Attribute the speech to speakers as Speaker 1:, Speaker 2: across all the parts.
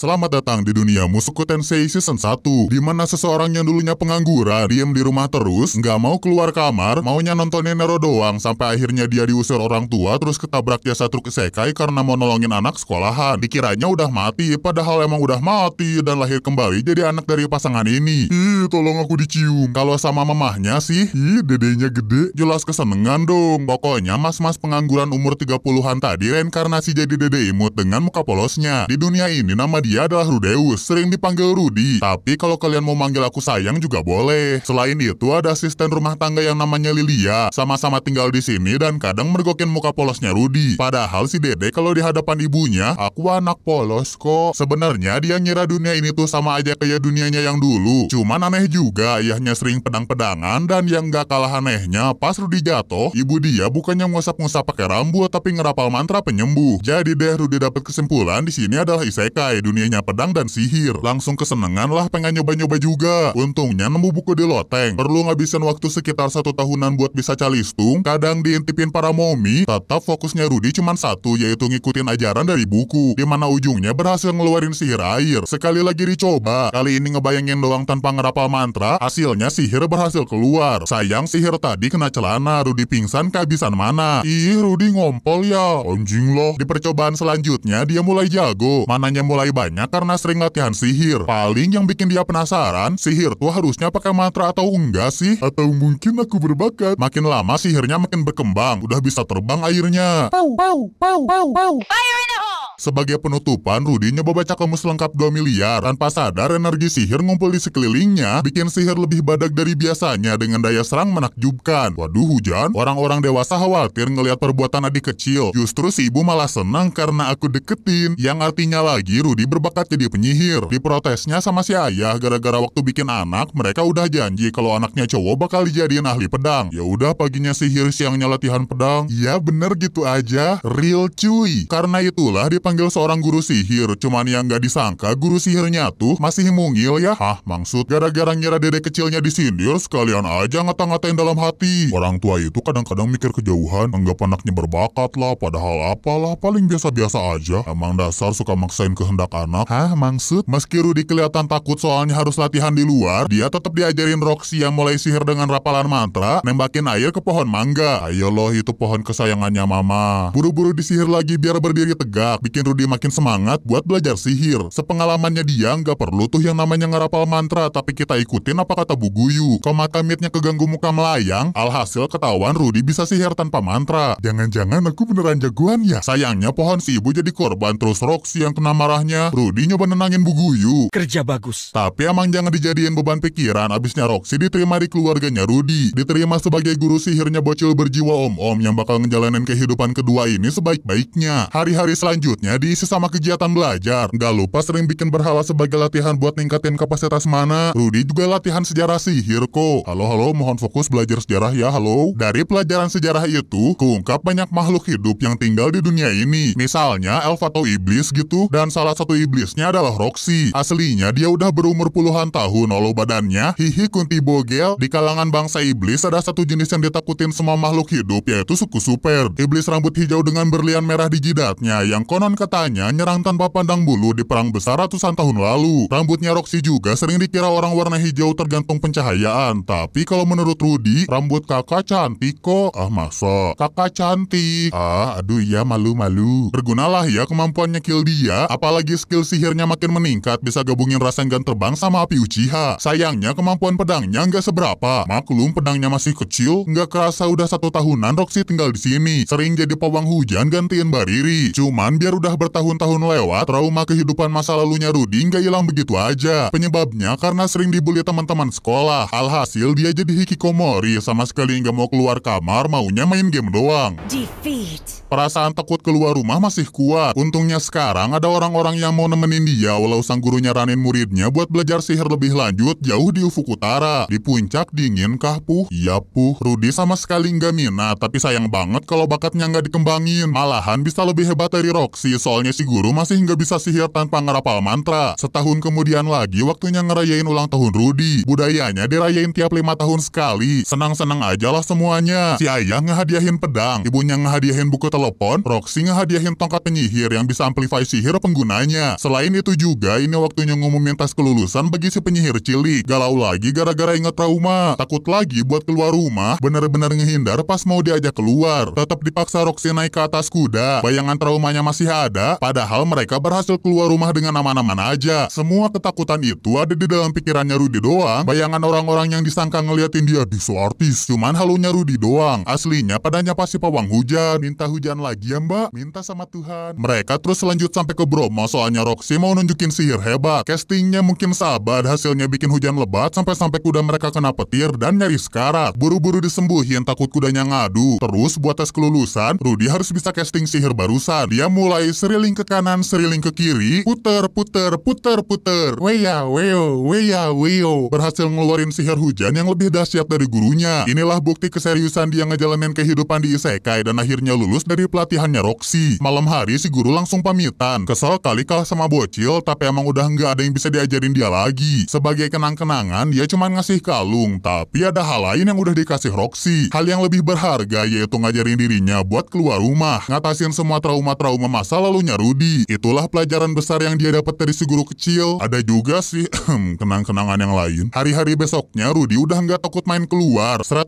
Speaker 1: Selamat datang di dunia Musuku Tensei Season 1, di mana seseorang yang dulunya pengangguran, diem di rumah terus, nggak mau keluar kamar, maunya nontonin Nero doang, sampai akhirnya dia diusir orang tua, terus ketabrak jasa truk isekai karena mau nolongin anak sekolahan. Dikiranya udah mati, padahal emang udah mati, dan lahir kembali jadi anak dari pasangan ini. Ih, tolong aku dicium. Kalau sama mamahnya sih, ih, dedenya gede, jelas kesenengan dong. Pokoknya mas-mas pengangguran umur 30-an tadi reinkarnasi jadi dede imut dengan muka polosnya. Di dunia ini nama dia dia adalah Rudeus, sering dipanggil Rudi. Tapi kalau kalian mau manggil aku sayang juga boleh. Selain itu ada asisten rumah tangga yang namanya Lilia, sama-sama tinggal di sini dan kadang mergokin muka polosnya Rudi. Padahal si Dede kalau di hadapan ibunya, aku anak polos kok. Sebenarnya dia ngira dunia ini tuh sama aja kayak dunianya yang dulu. Cuman aneh juga, ayahnya sering pedang-pedangan dan yang gak kalah anehnya, pas Rudi jatuh, ibu dia bukannya ngusap-ngusap pakai rambut tapi ngerapal mantra penyembuh. Jadi deh Rudi dapat kesimpulan di sini adalah isekai dunia dunianya pedang dan sihir. Langsung kesenangan lah pengen nyoba-nyoba juga. Untungnya nemu buku di loteng. Perlu ngabisin waktu sekitar satu tahunan buat bisa calistung, kadang diintipin para momi, tetap fokusnya Rudy cuma satu, yaitu ngikutin ajaran dari buku, dimana ujungnya berhasil ngeluarin sihir air. Sekali lagi dicoba, kali ini ngebayangin doang tanpa ngerapal mantra, hasilnya sihir berhasil keluar. Sayang sihir tadi kena celana, Rudy pingsan kehabisan mana. Ih, Rudy ngompol ya, anjing loh. Di percobaan selanjutnya, dia mulai jago, mananya mulai baik hanya karena sering latihan sihir. Paling yang bikin dia penasaran, sihir tuh harusnya pakai mantra atau enggak sih? Atau mungkin aku berbakat. Makin lama sihirnya makin berkembang, udah bisa terbang airnya. Pau, pau, pau, pau, pau. Fire in the sebagai penutupan, Rudy nyoba baca kamus lengkap 2 miliar. Tanpa sadar, energi sihir ngumpul di sekelilingnya, bikin sihir lebih badak dari biasanya dengan daya serang menakjubkan. Waduh hujan, orang-orang dewasa khawatir ngelihat perbuatan adik kecil. Justru si ibu malah senang karena aku deketin. Yang artinya lagi, Rudy berbakat jadi penyihir. Diprotesnya sama si ayah gara-gara waktu bikin anak, mereka udah janji kalau anaknya cowok bakal dijadiin ahli pedang. Ya udah paginya sihir, siangnya latihan pedang. Ya bener gitu aja, real cuy. Karena itulah di panggil seorang guru sihir, cuman yang nggak disangka guru sihirnya tuh masih mungil ya. Hah, maksud gara-gara ngira dede kecilnya disindir, sekalian aja ngata-ngatain dalam hati. Orang tua itu kadang-kadang mikir kejauhan, anggap anaknya berbakat lah, padahal apalah, paling biasa-biasa aja. Emang dasar suka maksain kehendak anak. Hah, maksud? Meski Rudy kelihatan takut soalnya harus latihan di luar, dia tetap diajarin Roxy yang mulai sihir dengan rapalan mantra, nembakin air ke pohon mangga. Ayo loh, itu pohon kesayangannya mama. Buru-buru disihir lagi biar berdiri tegak, bikin bikin Rudy makin semangat buat belajar sihir. Sepengalamannya dia nggak perlu tuh yang namanya ngerapal mantra, tapi kita ikutin apa kata Bu Guyu. Kalau mata keganggu muka melayang, alhasil ketahuan Rudy bisa sihir tanpa mantra. Jangan-jangan aku beneran jagoan ya? Sayangnya pohon si ibu jadi korban terus Roxy yang kena marahnya. Rudy nyoba nenangin Bu Guyu. Kerja bagus. Tapi emang jangan dijadiin beban pikiran, abisnya Roxy diterima di keluarganya Rudy. Diterima sebagai guru sihirnya bocil berjiwa om-om yang bakal ngejalanin kehidupan kedua ini sebaik-baiknya. Hari-hari selanjutnya, Biasanya diisi sama kegiatan belajar. Gak lupa sering bikin berhala sebagai latihan buat ningkatin kapasitas mana. Rudy juga latihan sejarah sihir kok. Halo-halo, mohon fokus belajar sejarah ya, halo. Dari pelajaran sejarah itu, keungkap banyak makhluk hidup yang tinggal di dunia ini. Misalnya, elf atau iblis gitu. Dan salah satu iblisnya adalah Roxy. Aslinya dia udah berumur puluhan tahun, walau badannya, hihi kunti bogel. Di kalangan bangsa iblis ada satu jenis yang ditakutin semua makhluk hidup, yaitu suku super. Iblis rambut hijau dengan berlian merah di jidatnya, yang konon konon katanya nyerang tanpa pandang bulu di perang besar ratusan tahun lalu. Rambutnya Roxy juga sering dikira orang warna hijau tergantung pencahayaan. Tapi kalau menurut Rudy, rambut kakak cantik kok. Ah masa, kakak cantik. Ah, aduh iya malu-malu. Bergunalah ya kemampuannya kill dia, apalagi skill sihirnya makin meningkat bisa gabungin Rasengan terbang sama api Uchiha. Sayangnya kemampuan pedangnya nggak seberapa. Maklum pedangnya masih kecil, nggak kerasa udah satu tahunan Roxy tinggal di sini. Sering jadi pawang hujan gantiin Bariri. Cuman biar udah bertahun-tahun lewat, trauma kehidupan masa lalunya Rudy nggak hilang begitu aja. Penyebabnya karena sering dibully teman-teman sekolah. Alhasil dia jadi hikikomori, sama sekali nggak mau keluar kamar, maunya main game doang. Defeat. Perasaan takut keluar rumah masih kuat. Untungnya sekarang ada orang-orang yang mau nemenin dia walau sang guru nyaranin muridnya buat belajar sihir lebih lanjut jauh di ufuk utara. Di puncak dingin kah, Puh? ya Puh. Rudy sama sekali nggak minat, tapi sayang banget kalau bakatnya nggak dikembangin. Malahan bisa lebih hebat dari Roxy sih, soalnya si guru masih nggak bisa sihir tanpa ngerapal mantra. Setahun kemudian lagi, waktunya ngerayain ulang tahun Rudy. Budayanya dirayain tiap lima tahun sekali. Senang-senang aja lah semuanya. Si ayah ngehadiahin pedang, ibunya ngehadiahin buku telepon, Roxy ngehadiahin tongkat penyihir yang bisa amplify sihir penggunanya. Selain itu juga, ini waktunya ngumumin tes kelulusan bagi si penyihir cilik. Galau lagi gara-gara inget trauma. Takut lagi buat keluar rumah, bener-bener ngehindar pas mau diajak keluar. Tetap dipaksa Roxy naik ke atas kuda. Bayangan traumanya masih ada, padahal mereka berhasil keluar rumah dengan aman-aman aja. Semua ketakutan itu ada di dalam pikirannya Rudy doang. Bayangan orang-orang yang disangka ngeliatin dia di artis. Cuman halunya Rudy doang. Aslinya padanya pasti pawang hujan. Minta hujan lagi ya mbak? Minta sama Tuhan. Mereka terus lanjut sampai ke Bromo soalnya Roxy mau nunjukin sihir hebat. Castingnya mungkin sabar, hasilnya bikin hujan lebat sampai-sampai kuda mereka kena petir dan nyari karat. Buru-buru disembuhin takut kudanya ngadu. Terus buat tes kelulusan, Rudy harus bisa casting sihir barusan. Dia mulai mulai seriling ke kanan, seriling ke kiri, puter, puter, puter, puter. Weya, weyo, weya, weyo. Berhasil ngeluarin sihir hujan yang lebih dahsyat dari gurunya. Inilah bukti keseriusan dia ngejalanin kehidupan di Isekai dan akhirnya lulus dari pelatihannya Roxy. Malam hari si guru langsung pamitan. Kesel kali kalah sama bocil, tapi emang udah nggak ada yang bisa diajarin dia lagi. Sebagai kenang-kenangan, dia cuma ngasih kalung, tapi ada hal lain yang udah dikasih Roxy. Hal yang lebih berharga yaitu ngajarin dirinya buat keluar rumah, ngatasin semua trauma-trauma masa lalunya Rudy. Itulah pelajaran besar yang dia dapat dari si guru kecil. Ada juga sih kenang-kenangan yang lain. Hari-hari besoknya Rudy udah nggak takut main keluar. 100%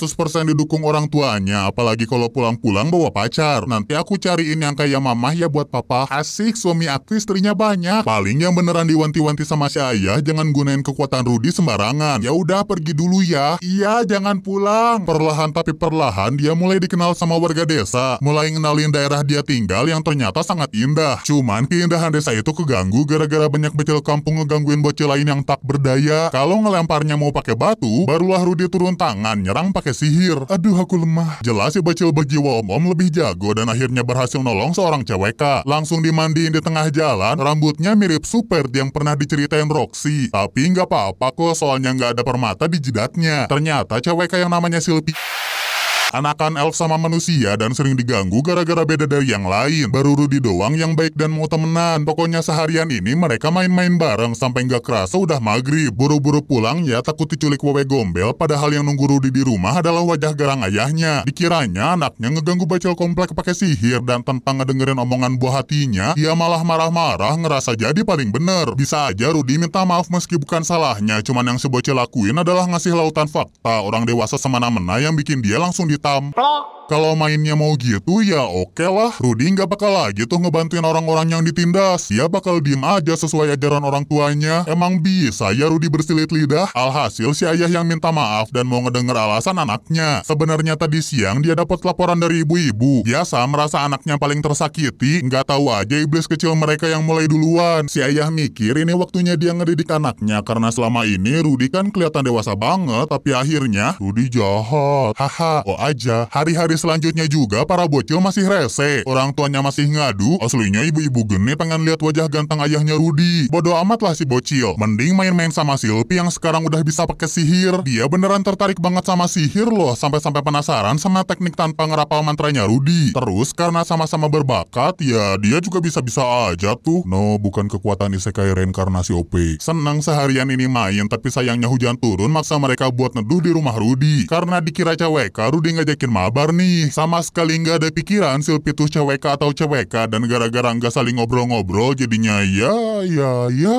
Speaker 1: didukung orang tuanya, apalagi kalau pulang-pulang bawa pacar. Nanti aku cariin yang kayak mamah ya buat papa. Asik, suami aku istrinya banyak. Paling yang beneran diwanti-wanti sama si ayah, jangan gunain kekuatan Rudy sembarangan. Ya udah pergi dulu ya. Iya, jangan pulang. Perlahan tapi perlahan dia mulai dikenal sama warga desa. Mulai ngenalin daerah dia tinggal yang ternyata sangat indah. Cuman keindahan desa itu keganggu gara-gara banyak bocil kampung ngegangguin bocil lain yang tak berdaya. Kalau ngelemparnya mau pakai batu, barulah Rudy turun tangan nyerang pakai sihir. Aduh aku lemah. Jelas si bocil berjiwa om-om lebih jago dan akhirnya berhasil nolong seorang cewek. Langsung dimandiin di tengah jalan, rambutnya mirip super yang pernah diceritain Roxy. Tapi nggak apa-apa kok soalnya nggak ada permata di jidatnya. Ternyata cewek yang namanya Sylvie. Anakan elf sama manusia dan sering diganggu gara-gara beda dari yang lain. Baru Rudy doang yang baik dan mau temenan. Pokoknya seharian ini mereka main-main bareng sampai nggak kerasa udah maghrib. Buru-buru pulang ya takut diculik wewe gombel padahal yang nunggu Rudy di rumah adalah wajah garang ayahnya. Dikiranya anaknya ngeganggu bacol komplek pakai sihir dan tanpa ngedengerin omongan buah hatinya, dia malah marah-marah ngerasa jadi paling bener. Bisa aja Rudy minta maaf meski bukan salahnya, cuman yang sebuah lakuin adalah ngasih lautan fakta orang dewasa semena-mena yang bikin dia langsung di tam. Kalau mainnya mau gitu ya oke okay lah. Rudy nggak bakal lagi tuh ngebantuin orang-orang yang ditindas. Dia ya bakal diem aja sesuai ajaran orang tuanya. Emang bisa ya Rudy bersilit lidah? Alhasil si ayah yang minta maaf dan mau ngedenger alasan anaknya. Sebenarnya tadi siang dia dapat laporan dari ibu-ibu. Biasa ya merasa anaknya paling tersakiti, nggak tahu aja iblis kecil mereka yang mulai duluan. Si ayah mikir ini waktunya dia ngedidik anaknya karena selama ini Rudy kan kelihatan dewasa banget, tapi akhirnya Rudy jahat. Haha, oh aja, hari-hari selanjutnya juga para bocil masih rese. Orang tuanya masih ngadu, aslinya ibu-ibu gene pengen lihat wajah ganteng ayahnya Rudi. Bodoh amat lah si bocil. Mending main-main sama Silpi yang sekarang udah bisa pakai sihir. Dia beneran tertarik banget sama sihir loh, sampai-sampai penasaran sama teknik tanpa ngerapal mantranya Rudi. Terus karena sama-sama berbakat, ya dia juga bisa-bisa aja tuh. No, bukan kekuatan isekai reinkarnasi OP. Senang seharian ini main, tapi sayangnya hujan turun maksa mereka buat neduh di rumah Rudi. Karena dikira cewek, Rudi ngajakin mabar nih nih sama sekali nggak ada pikiran Silpi cewek atau cewek dan gara-gara nggak saling ngobrol-ngobrol jadinya ya ya ya.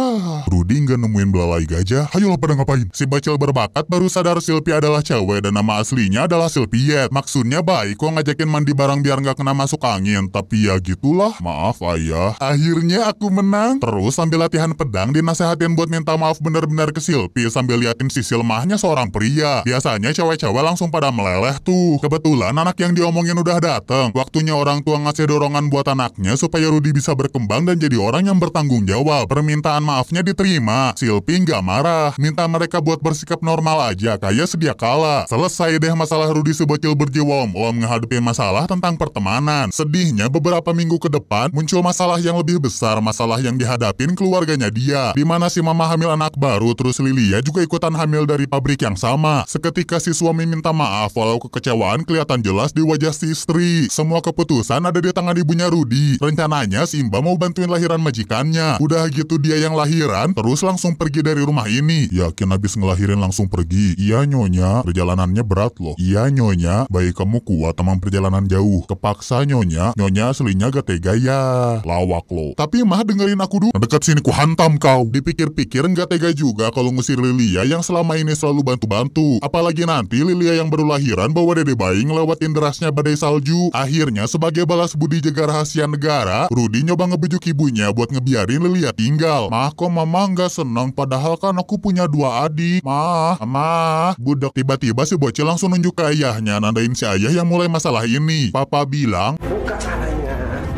Speaker 1: Rudy nggak nemuin belalai gajah. lo pada ngapain? Si bacil berbakat baru sadar Silpi adalah cewek dan nama aslinya adalah Silpiet. Maksudnya baik kok ngajakin mandi bareng biar nggak kena masuk angin. Tapi ya gitulah. Maaf ayah. Akhirnya aku menang. Terus sambil latihan pedang dinasehatin buat minta maaf bener-bener ke Silpi sambil liatin sisi lemahnya seorang pria. Biasanya cewek-cewek langsung pada meleleh tuh. Kebetulan anak anak yang diomongin udah dateng Waktunya orang tua ngasih dorongan buat anaknya supaya Rudy bisa berkembang dan jadi orang yang bertanggung jawab. Permintaan maafnya diterima. Silpi nggak marah. Minta mereka buat bersikap normal aja, kayak sedia kala. Selesai deh masalah Rudy sebocil berjiwa om-om menghadapi masalah tentang pertemanan. Sedihnya beberapa minggu ke depan muncul masalah yang lebih besar, masalah yang dihadapin keluarganya dia. Dimana si mama hamil anak baru, terus Lilia juga ikutan hamil dari pabrik yang sama. Seketika si suami minta maaf, walau kekecewaan kelihatan jelas jelas di wajah si istri. Semua keputusan ada di tangan ibunya Rudi. Rencananya si Imba mau bantuin lahiran majikannya. Udah gitu dia yang lahiran, terus langsung pergi dari rumah ini. Yakin habis ngelahirin langsung pergi? Iya nyonya, perjalanannya berat loh. Iya nyonya, baik kamu kuat teman perjalanan jauh. Kepaksa nyonya, nyonya aslinya gak tega ya. Lawak lo. Tapi mah dengerin aku dulu. dekat sini ku hantam kau. Dipikir-pikir gak tega juga kalau ngusir Lilia yang selama ini selalu bantu-bantu. Apalagi nanti Lilia yang baru lahiran bawa dede bayi ngelewatin derasnya badai salju. Akhirnya, sebagai balas budi jaga rahasia negara, Rudy nyoba ngebujuk ibunya buat ngebiarin Lilia tinggal. Mah, kok mama nggak senang padahal kan aku punya dua adik. Mah, mah, budak tiba-tiba si bocil langsung nunjuk ke ayahnya nandain si ayah yang mulai masalah ini. Papa bilang, Buka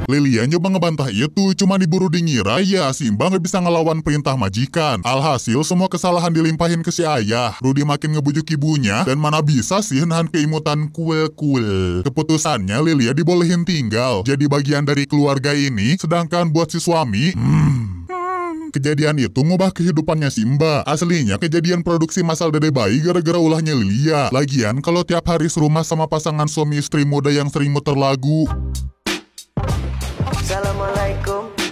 Speaker 1: Lilian coba ngebantah itu, cuma diburu dingira ya si Mbak nggak bisa ngelawan perintah majikan. Alhasil semua kesalahan dilimpahin ke si ayah. Rudi makin ngebujuk ibunya dan mana bisa sih nahan keimutan kuel-kuel. Keputusannya Lilia dibolehin tinggal, jadi bagian dari keluarga ini, sedangkan buat si suami, hmm, Kejadian itu ngubah kehidupannya si Mbak. Aslinya kejadian produksi masal dede bayi gara-gara ulahnya Lilia. Lagian kalau tiap hari serumah sama pasangan suami istri muda yang sering muter lagu.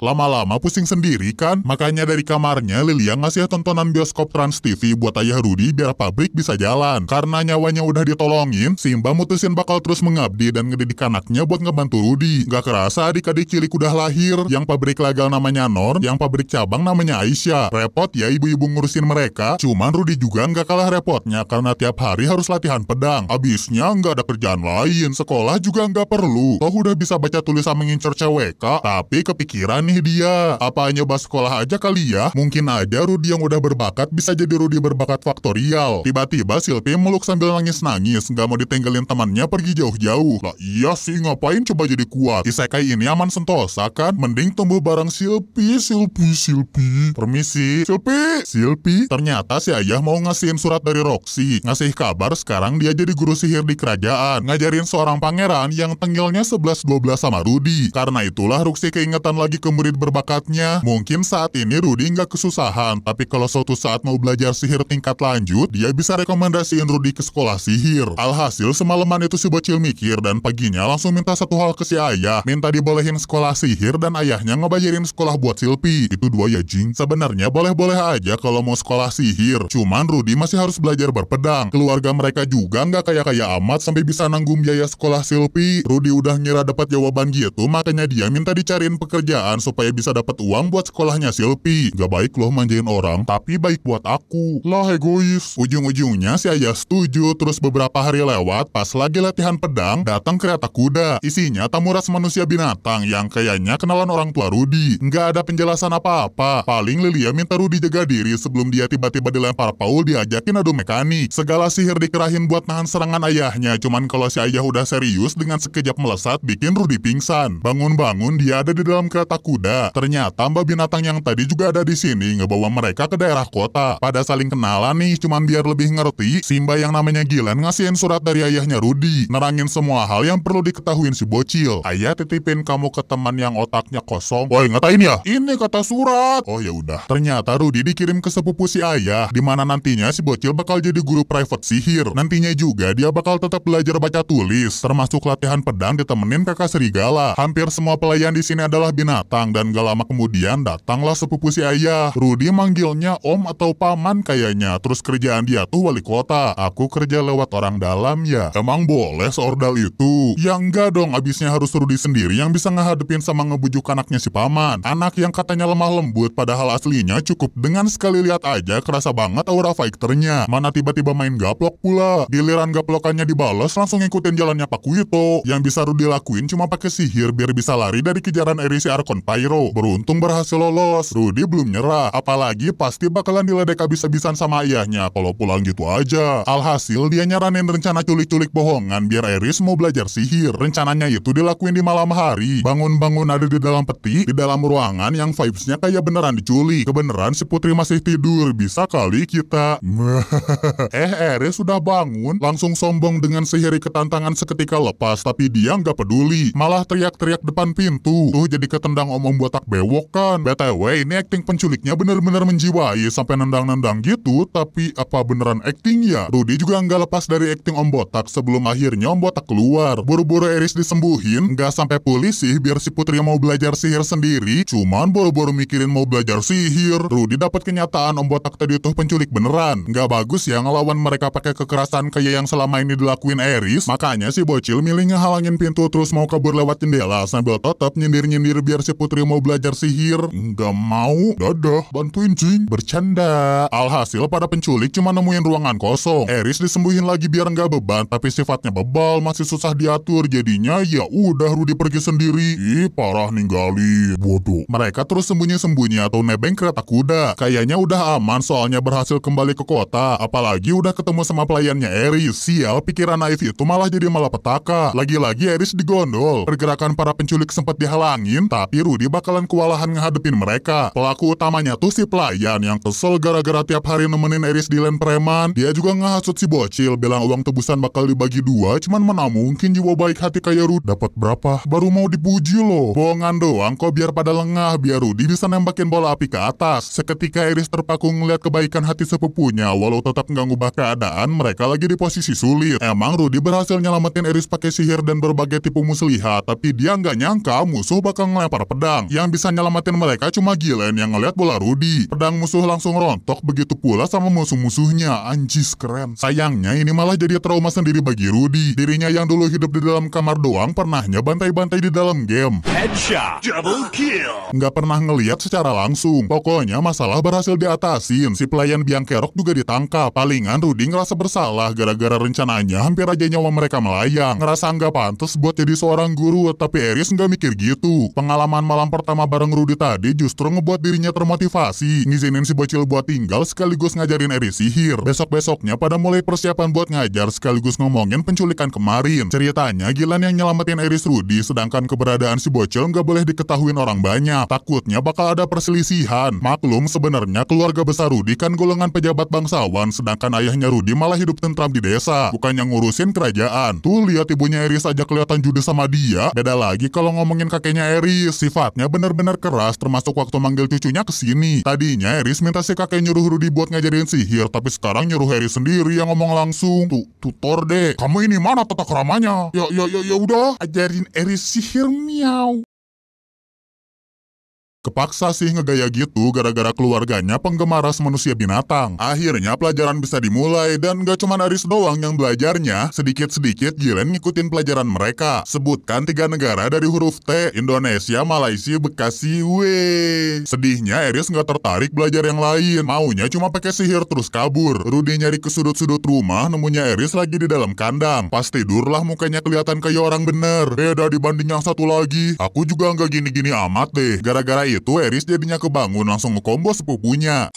Speaker 1: Lama-lama pusing sendiri kan? Makanya dari kamarnya Lilia ngasih tontonan bioskop Trans TV buat ayah Rudi biar pabrik bisa jalan. Karena nyawanya udah ditolongin, Simba mutusin bakal terus mengabdi dan ngedidik anaknya buat ngebantu Rudi. Gak kerasa adik-adik cilik udah lahir, yang pabrik legal namanya Nor, yang pabrik cabang namanya Aisyah. Repot ya ibu-ibu ngurusin mereka, cuman Rudi juga nggak kalah repotnya karena tiap hari harus latihan pedang. Abisnya nggak ada kerjaan lain, sekolah juga nggak perlu. Toh udah bisa baca tulisan mengincar cewek kak. tapi kepikiran nih nih dia. Apa nyoba sekolah aja kali ya? Mungkin aja Rudy yang udah berbakat bisa jadi Rudy berbakat faktorial. Tiba-tiba Silpi meluk sambil nangis-nangis, nggak mau ditinggalin temannya pergi jauh-jauh. Lah iya sih, ngapain coba jadi kuat? Isekai ini aman sentosa kan? Mending tumbuh bareng Silpi, Silpi, Silpi. Permisi, Silpi, Silpi. Ternyata si ayah mau ngasihin surat dari Roxy. Ngasih kabar sekarang dia jadi guru sihir di kerajaan. Ngajarin seorang pangeran yang tengilnya 11-12 sama Rudy. Karena itulah Roxy keingetan lagi kemudian murid berbakatnya. Mungkin saat ini Rudy nggak kesusahan, tapi kalau suatu saat mau belajar sihir tingkat lanjut, dia bisa rekomendasiin Rudy ke sekolah sihir. Alhasil semalaman itu si bocil mikir dan paginya langsung minta satu hal ke si ayah, minta dibolehin sekolah sihir dan ayahnya ngebayarin sekolah buat Silpi. Itu dua ya jing. Sebenarnya boleh-boleh aja kalau mau sekolah sihir, cuman Rudy masih harus belajar berpedang. Keluarga mereka juga nggak kaya-kaya amat sampai bisa nanggung biaya sekolah Silpi. Rudy udah ngira dapat jawaban gitu, makanya dia minta dicariin pekerjaan supaya bisa dapat uang buat sekolahnya Silpi. Gak baik loh manjain orang, tapi baik buat aku. Lah egois. Ujung-ujungnya si ayah setuju, terus beberapa hari lewat pas lagi latihan pedang, datang kereta kuda. Isinya tamu ras manusia binatang yang kayaknya kenalan orang tua Rudi. Gak ada penjelasan apa-apa. Paling Lilia minta Rudi jaga diri sebelum dia tiba-tiba dilempar Paul diajakin adu mekanik. Segala sihir dikerahin buat nahan serangan ayahnya, cuman kalau si ayah udah serius dengan sekejap melesat bikin Rudi pingsan. Bangun-bangun dia ada di dalam kereta kuda kuda. Ternyata Mbak Binatang yang tadi juga ada di sini ngebawa mereka ke daerah kota. Pada saling kenalan nih, cuman biar lebih ngerti, Simba yang namanya Gilan ngasihin surat dari ayahnya Rudi, nerangin semua hal yang perlu diketahuin si bocil. Ayah titipin kamu ke teman yang otaknya kosong. Woi, ngatain ya? Ini kata surat. Oh ya udah. Ternyata Rudi dikirim ke sepupu si ayah, di mana nantinya si bocil bakal jadi guru private sihir. Nantinya juga dia bakal tetap belajar baca tulis, termasuk latihan pedang ditemenin kakak serigala. Hampir semua pelayan di sini adalah binatang pulang dan gak lama kemudian datanglah sepupu si ayah. Rudy manggilnya om atau paman kayaknya. Terus kerjaan dia tuh wali kota. Aku kerja lewat orang dalam ya. Emang boleh seordal itu? Ya enggak dong, abisnya harus Rudy sendiri yang bisa ngehadepin sama ngebujuk anaknya si paman. Anak yang katanya lemah lembut padahal aslinya cukup dengan sekali lihat aja kerasa banget aura fighternya. Mana tiba-tiba main gaplok pula. Giliran gaplokannya dibales langsung ngikutin jalannya Pak Kuito. Yang bisa Rudy lakuin cuma pakai sihir biar bisa lari dari kejaran Erisi Arkon Pyro. Beruntung berhasil lolos, Rudy belum nyerah. Apalagi pasti bakalan diledek habis-habisan sama ayahnya kalau pulang gitu aja. Alhasil dia nyaranin rencana culik-culik bohongan biar Eris mau belajar sihir. Rencananya itu dilakuin di malam hari. Bangun-bangun ada di dalam peti, di dalam ruangan yang vibesnya kayak beneran diculik. Kebeneran si putri masih tidur, bisa kali kita. eh Eris sudah bangun, langsung sombong dengan sihir ketantangan tangan seketika lepas. Tapi dia nggak peduli, malah teriak-teriak depan pintu. Tuh jadi ketendang om membuat tak bewok kan. BTW ini acting penculiknya bener-bener menjiwai sampai nendang-nendang gitu, tapi apa beneran acting ya? Rudy juga nggak lepas dari acting Om Botak sebelum akhirnya Om Botak keluar. Buru-buru Eris disembuhin, nggak sampai polisi biar si Putri mau belajar sihir sendiri, cuman buru-buru mikirin mau belajar sihir. Rudy dapat kenyataan Om Botak tadi tuh penculik beneran. Nggak bagus ya ngelawan mereka pakai kekerasan kayak yang selama ini dilakuin Eris, makanya si bocil milih ngehalangin pintu terus mau kabur lewat jendela sambil tetap nyindir-nyindir biar si Putri Satria mau belajar sihir? Nggak mau. Dadah, bantuin cing. Bercanda. Alhasil para penculik cuma nemuin ruangan kosong. Eris disembuhin lagi biar nggak beban, tapi sifatnya bebal, masih susah diatur. Jadinya ya udah Rudy pergi sendiri. Ih, parah ninggalin. Bodoh. Mereka terus sembunyi-sembunyi atau nebeng kereta kuda. Kayaknya udah aman soalnya berhasil kembali ke kota. Apalagi udah ketemu sama pelayannya Eris. Sial, pikiran naif itu malah jadi malapetaka. Lagi-lagi Eris digondol. Pergerakan para penculik sempat dihalangin, tapi Rudy jadi bakalan kewalahan ngehadepin mereka. Pelaku utamanya tuh si pelayan yang kesel gara-gara tiap hari nemenin Eris di land preman. Dia juga ngehasut si bocil, bilang uang tebusan bakal dibagi dua, cuman mana mungkin jiwa baik hati kayak Rudy dapat berapa? Baru mau dipuji loh. Bohongan doang kok biar pada lengah, biar Rudy bisa nembakin bola api ke atas. Seketika Eris terpaku ngeliat kebaikan hati sepupunya, walau tetap nggak ngubah keadaan, mereka lagi di posisi sulit. Emang Rudy berhasil nyelamatin Eris pakai sihir dan berbagai tipu muslihat, tapi dia nggak nyangka musuh bakal ngelempar pedang pedang. Yang bisa nyelamatin mereka cuma Gilen yang ngeliat bola Rudy. Pedang musuh langsung rontok, begitu pula sama musuh-musuhnya. Anjis keren. Sayangnya ini malah jadi trauma sendiri bagi Rudy. Dirinya yang dulu hidup di dalam kamar doang pernahnya bantai-bantai di dalam game. Headshot, double kill. Nggak pernah ngeliat secara langsung. Pokoknya masalah berhasil diatasin. Si pelayan biang kerok juga ditangkap. Palingan Rudi ngerasa bersalah gara-gara rencananya hampir aja nyawa mereka melayang. Ngerasa nggak pantas buat jadi seorang guru, tapi Eris nggak mikir gitu. Pengalaman malam malam pertama bareng Rudy tadi justru ngebuat dirinya termotivasi, ngizinin si bocil buat tinggal sekaligus ngajarin Eri sihir. Besok-besoknya pada mulai persiapan buat ngajar sekaligus ngomongin penculikan kemarin. Ceritanya Gilan yang nyelamatin Eris Rudy sedangkan keberadaan si bocil nggak boleh diketahui orang banyak. Takutnya bakal ada perselisihan. Maklum sebenarnya keluarga besar Rudy kan golongan pejabat bangsawan sedangkan ayahnya Rudy malah hidup tentram di desa, bukan yang ngurusin kerajaan. Tuh lihat ibunya Eris aja kelihatan judes sama dia. Beda lagi kalau ngomongin kakeknya Eris, sifat otaknya benar-benar keras termasuk waktu manggil cucunya ke sini. Tadinya Eris minta si kakek nyuruh Rudy buat ngajarin sihir, tapi sekarang nyuruh Eris sendiri yang ngomong langsung. Tuh, tutor deh, kamu ini mana tata keramanya? Ya, ya, ya, ya udah, ajarin Eris sihir miau. Kepaksa sih ngegaya gitu gara-gara keluarganya penggemar ras manusia binatang. Akhirnya pelajaran bisa dimulai dan gak cuma Aris doang yang belajarnya, sedikit-sedikit Gilen ngikutin pelajaran mereka. Sebutkan tiga negara dari huruf T, Indonesia, Malaysia, Bekasi, W. Sedihnya Aris gak tertarik belajar yang lain, maunya cuma pakai sihir terus kabur. Rudy nyari ke sudut-sudut rumah, nemunya Aris lagi di dalam kandang. Pas tidurlah mukanya kelihatan kayak orang bener. Beda dibanding yang satu lagi. Aku juga gak gini-gini amat deh. Gara-gara itu Eris jadinya kebangun langsung ngekombo sepupunya.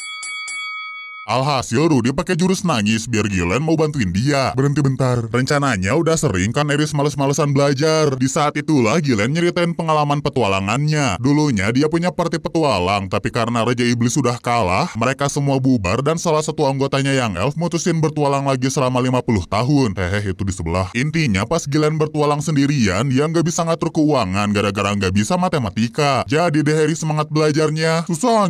Speaker 1: Alhasil Rudy pakai jurus nangis biar Gilen mau bantuin dia. Berhenti bentar. Rencananya udah sering kan Eris males-malesan belajar. Di saat itulah Gilen nyeritain pengalaman petualangannya. Dulunya dia punya party petualang, tapi karena Raja Iblis sudah kalah, mereka semua bubar dan salah satu anggotanya yang elf mutusin bertualang lagi selama 50 tahun. Hehe itu di sebelah. Intinya pas Gilen bertualang sendirian, dia nggak bisa ngatur keuangan gara-gara nggak bisa matematika. Jadi deh Eris semangat belajarnya. Susah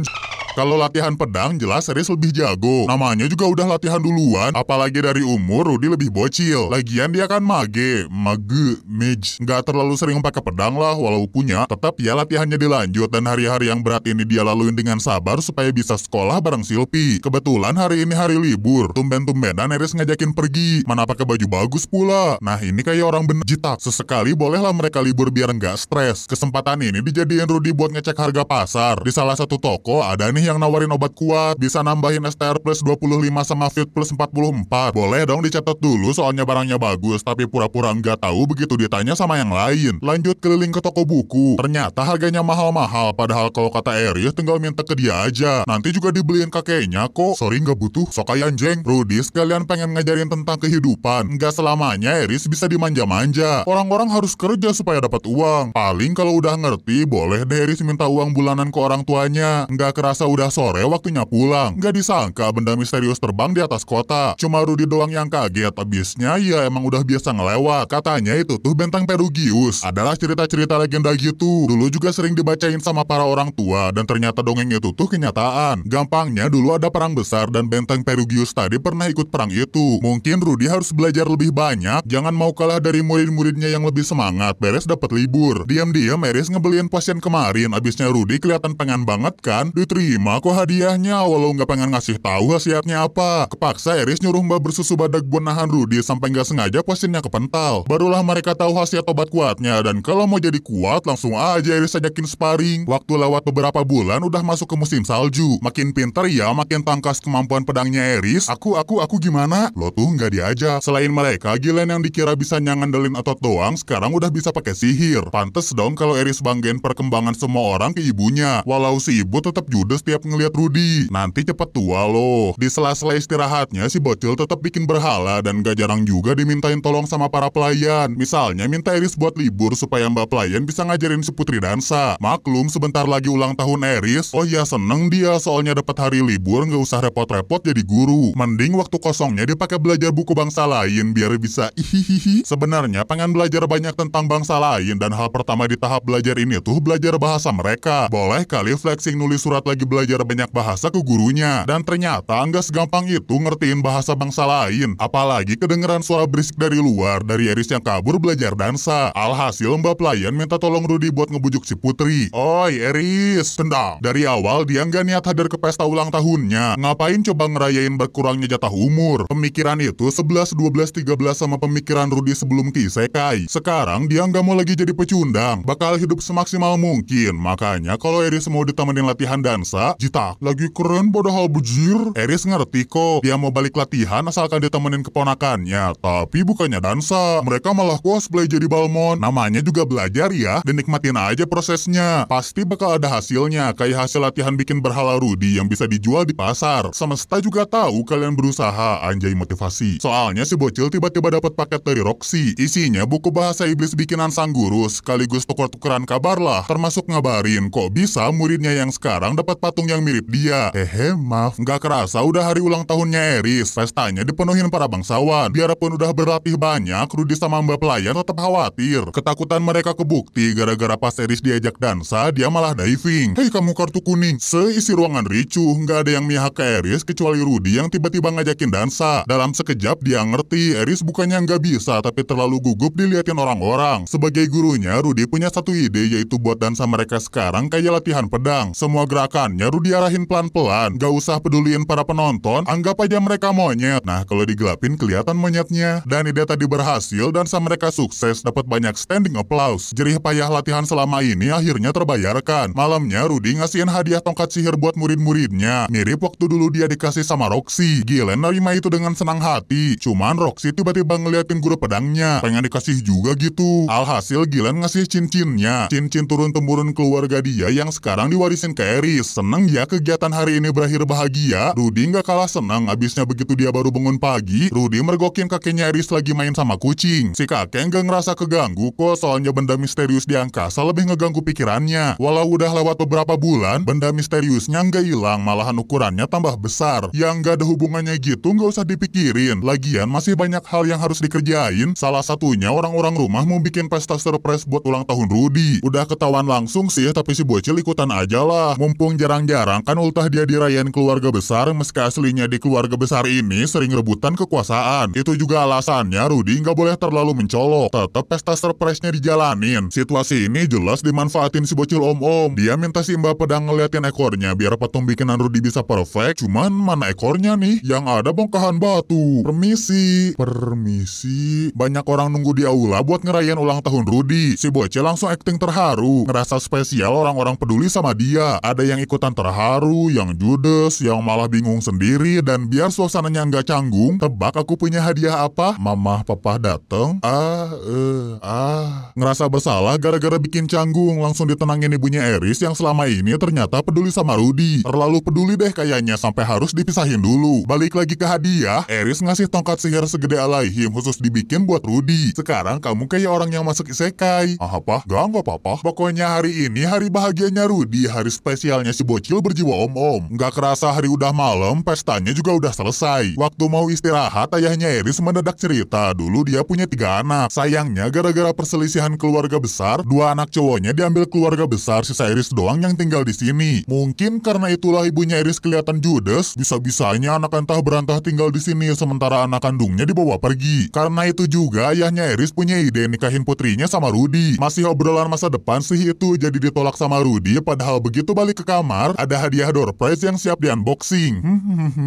Speaker 1: kalau latihan pedang, jelas Riz lebih jago. Namanya juga udah latihan duluan, apalagi dari umur Rudy lebih bocil. Lagian dia kan mage, mage, mage. Nggak terlalu sering pakai pedang lah, walau punya. Tetap ya latihannya dilanjut, dan hari-hari yang berat ini dia laluin dengan sabar supaya bisa sekolah bareng Silpi. Kebetulan hari ini hari libur. tumben tumben dan Eris ngajakin pergi. Mana pakai baju bagus pula. Nah ini kayak orang bener jitak. Sesekali bolehlah mereka libur biar nggak stres. Kesempatan ini dijadiin Rudy buat ngecek harga pasar. Di salah satu toko ada nih yang nawarin obat kuat, bisa nambahin STR plus 25 sama Fit plus 44. Boleh dong dicatat dulu soalnya barangnya bagus, tapi pura-pura nggak tahu begitu ditanya sama yang lain. Lanjut keliling ke toko buku, ternyata harganya mahal-mahal, padahal kalau kata Eris tinggal minta ke dia aja. Nanti juga dibeliin kakeknya kok. Sorry nggak butuh, sok sokai jeng Rudy sekalian pengen ngajarin tentang kehidupan. Nggak selamanya Eris bisa dimanja-manja. Orang-orang harus kerja supaya dapat uang. Paling kalau udah ngerti, boleh deh Eris minta uang bulanan ke orang tuanya. Nggak kerasa udah sore waktunya pulang. Gak disangka benda misterius terbang di atas kota. Cuma Rudy doang yang kaget, abisnya ya emang udah biasa ngelewat. Katanya itu tuh benteng Perugius. Adalah cerita-cerita legenda gitu. Dulu juga sering dibacain sama para orang tua, dan ternyata dongeng itu tuh kenyataan. Gampangnya dulu ada perang besar dan benteng Perugius tadi pernah ikut perang itu. Mungkin Rudy harus belajar lebih banyak, jangan mau kalah dari murid-muridnya yang lebih semangat, beres dapat libur. Diam-diam Eris ngebeliin pasien kemarin, abisnya Rudy kelihatan pengen banget kan, diterima sama kok hadiahnya, walau nggak pengen ngasih tahu khasiatnya apa. Kepaksa Eris nyuruh Mbak bersusu badak buat nahan Rudi sampai nggak sengaja pastinya kepental. Barulah mereka tahu khasiat obat kuatnya, dan kalau mau jadi kuat, langsung aja Eris ajakin sparring. Waktu lewat beberapa bulan, udah masuk ke musim salju. Makin pinter ya, makin tangkas kemampuan pedangnya Eris. Aku, aku, aku gimana? Lo tuh nggak diajak. Selain mereka, Gilen yang dikira bisa nyangandelin atau doang, sekarang udah bisa pakai sihir. Pantes dong kalau Eris banggain perkembangan semua orang ke ibunya. Walau si ibu tetap judes tiap tiap ngelihat Rudy. Nanti cepet tua loh. Di sela-sela istirahatnya, si bocil tetap bikin berhala dan gak jarang juga dimintain tolong sama para pelayan. Misalnya minta Eris buat libur supaya mbak pelayan bisa ngajarin si putri dansa. Maklum sebentar lagi ulang tahun Eris. Oh ya seneng dia soalnya dapat hari libur nggak usah repot-repot jadi guru. Mending waktu kosongnya dia pakai belajar buku bangsa lain biar bisa ihihihih Sebenarnya pengen belajar banyak tentang bangsa lain dan hal pertama di tahap belajar ini tuh belajar bahasa mereka. Boleh kali flexing nulis surat lagi belajar belajar banyak bahasa ke gurunya. Dan ternyata nggak segampang itu ngertiin bahasa bangsa lain. Apalagi kedengeran suara berisik dari luar dari Eris yang kabur belajar dansa. Alhasil Mbak Pelayan minta tolong Rudy buat ngebujuk si Putri. Oi Eris, tendang. Dari awal dia nggak niat hadir ke pesta ulang tahunnya. Ngapain coba ngerayain berkurangnya jatah umur? Pemikiran itu 11, 12, 13 sama pemikiran Rudy sebelum Isekai. Sekarang dia nggak mau lagi jadi pecundang. Bakal hidup semaksimal mungkin. Makanya kalau Eris mau ditemenin latihan dansa, Jita, lagi keren padahal bujir. Eris ngerti kok, dia mau balik latihan asalkan ditemenin keponakannya. Tapi bukannya dansa, mereka malah cosplay jadi Balmon. Namanya juga belajar ya, dan nikmatin aja prosesnya. Pasti bakal ada hasilnya, kayak hasil latihan bikin berhala Rudi yang bisa dijual di pasar. Semesta juga tahu kalian berusaha, anjay motivasi. Soalnya si bocil tiba-tiba dapat paket dari Roxy. Isinya buku bahasa iblis bikinan sang guru, sekaligus tukar tukeran kabar lah, termasuk ngabarin kok bisa muridnya yang sekarang dapat patah patung yang mirip dia. Hehe, maaf, nggak kerasa udah hari ulang tahunnya Eris. Pestanya dipenuhin para bangsawan. Biarpun udah berlatih banyak, Rudy sama Mbak Pelayan tetap khawatir. Ketakutan mereka kebukti gara-gara pas Eris diajak dansa, dia malah diving. Hei kamu kartu kuning. Seisi ruangan ricu, nggak ada yang mihak ke Eris kecuali Rudy yang tiba-tiba ngajakin dansa. Dalam sekejap dia ngerti, Eris bukannya nggak bisa, tapi terlalu gugup diliatin orang-orang. Sebagai gurunya, Rudy punya satu ide yaitu buat dansa mereka sekarang kayak latihan pedang. Semua gerakannya baru diarahin pelan-pelan. Gak usah peduliin para penonton, anggap aja mereka monyet. Nah, kalau digelapin kelihatan monyetnya. Dan ide tadi berhasil dan sama mereka sukses dapat banyak standing applause. Jerih payah latihan selama ini akhirnya terbayarkan. Malamnya Rudy ngasihin hadiah tongkat sihir buat murid-muridnya. Mirip waktu dulu dia dikasih sama Roxy. Gilen nerima itu dengan senang hati. Cuman Roxy tiba-tiba ngeliatin guru pedangnya. Pengen dikasih juga gitu. Alhasil Gilen ngasih cincinnya. Cincin turun-temurun keluarga dia yang sekarang diwarisin ke Eris. Senang senang ya kegiatan hari ini berakhir bahagia. Rudy nggak kalah senang abisnya begitu dia baru bangun pagi, Rudy mergokin kakeknya Iris lagi main sama kucing. Si kakek nggak ngerasa keganggu kok soalnya benda misterius di angkasa lebih ngeganggu pikirannya. Walau udah lewat beberapa bulan, benda misteriusnya nggak hilang malahan ukurannya tambah besar. Yang nggak ada hubungannya gitu nggak usah dipikirin. Lagian masih banyak hal yang harus dikerjain. Salah satunya orang-orang rumah mau bikin pesta surprise buat ulang tahun Rudy. Udah ketahuan langsung sih tapi si bocil ikutan aja lah. Mumpung jarang jarang kan ultah dia dirayain keluarga besar meski aslinya di keluarga besar ini sering rebutan kekuasaan. Itu juga alasannya Rudy nggak boleh terlalu mencolok. Tetap pesta surprise-nya dijalanin. Situasi ini jelas dimanfaatin si bocil om-om. Dia minta si mbak pedang ngeliatin ekornya biar patung bikinan Rudy bisa perfect. Cuman mana ekornya nih? Yang ada bongkahan batu. Permisi. Permisi. Banyak orang nunggu di aula buat ngerayain ulang tahun Rudy. Si bocil langsung acting terharu. Ngerasa spesial orang-orang peduli sama dia. Ada yang ikutan terharu, yang judes, yang malah bingung sendiri, dan biar suasananya nggak canggung, tebak aku punya hadiah apa? Mamah papa dateng, ah, eh, ah. Ngerasa bersalah gara-gara bikin canggung, langsung ditenangin ibunya Eris yang selama ini ternyata peduli sama rudy Terlalu peduli deh kayaknya, sampai harus dipisahin dulu. Balik lagi ke hadiah, Eris ngasih tongkat sihir segede alaihim khusus dibikin buat rudy Sekarang kamu kayak orang yang masuk isekai. Ah, apa? Gak, nggak apa-apa. Pokoknya hari ini hari bahagianya rudy hari spesialnya si bocah kecil berjiwa om-om. Nggak kerasa hari udah malam, pestanya juga udah selesai. Waktu mau istirahat, ayahnya Eris mendadak cerita dulu dia punya tiga anak. Sayangnya gara-gara perselisihan keluarga besar, dua anak cowoknya diambil keluarga besar, sisa Eris doang yang tinggal di sini. Mungkin karena itulah ibunya Eris kelihatan judes, bisa-bisanya anak entah berantah tinggal di sini sementara anak kandungnya dibawa pergi. Karena itu juga ayahnya Eris punya ide nikahin putrinya sama rudy Masih obrolan masa depan sih itu jadi ditolak sama rudy padahal begitu balik ke kamar ada hadiah door prize yang siap di-unboxing.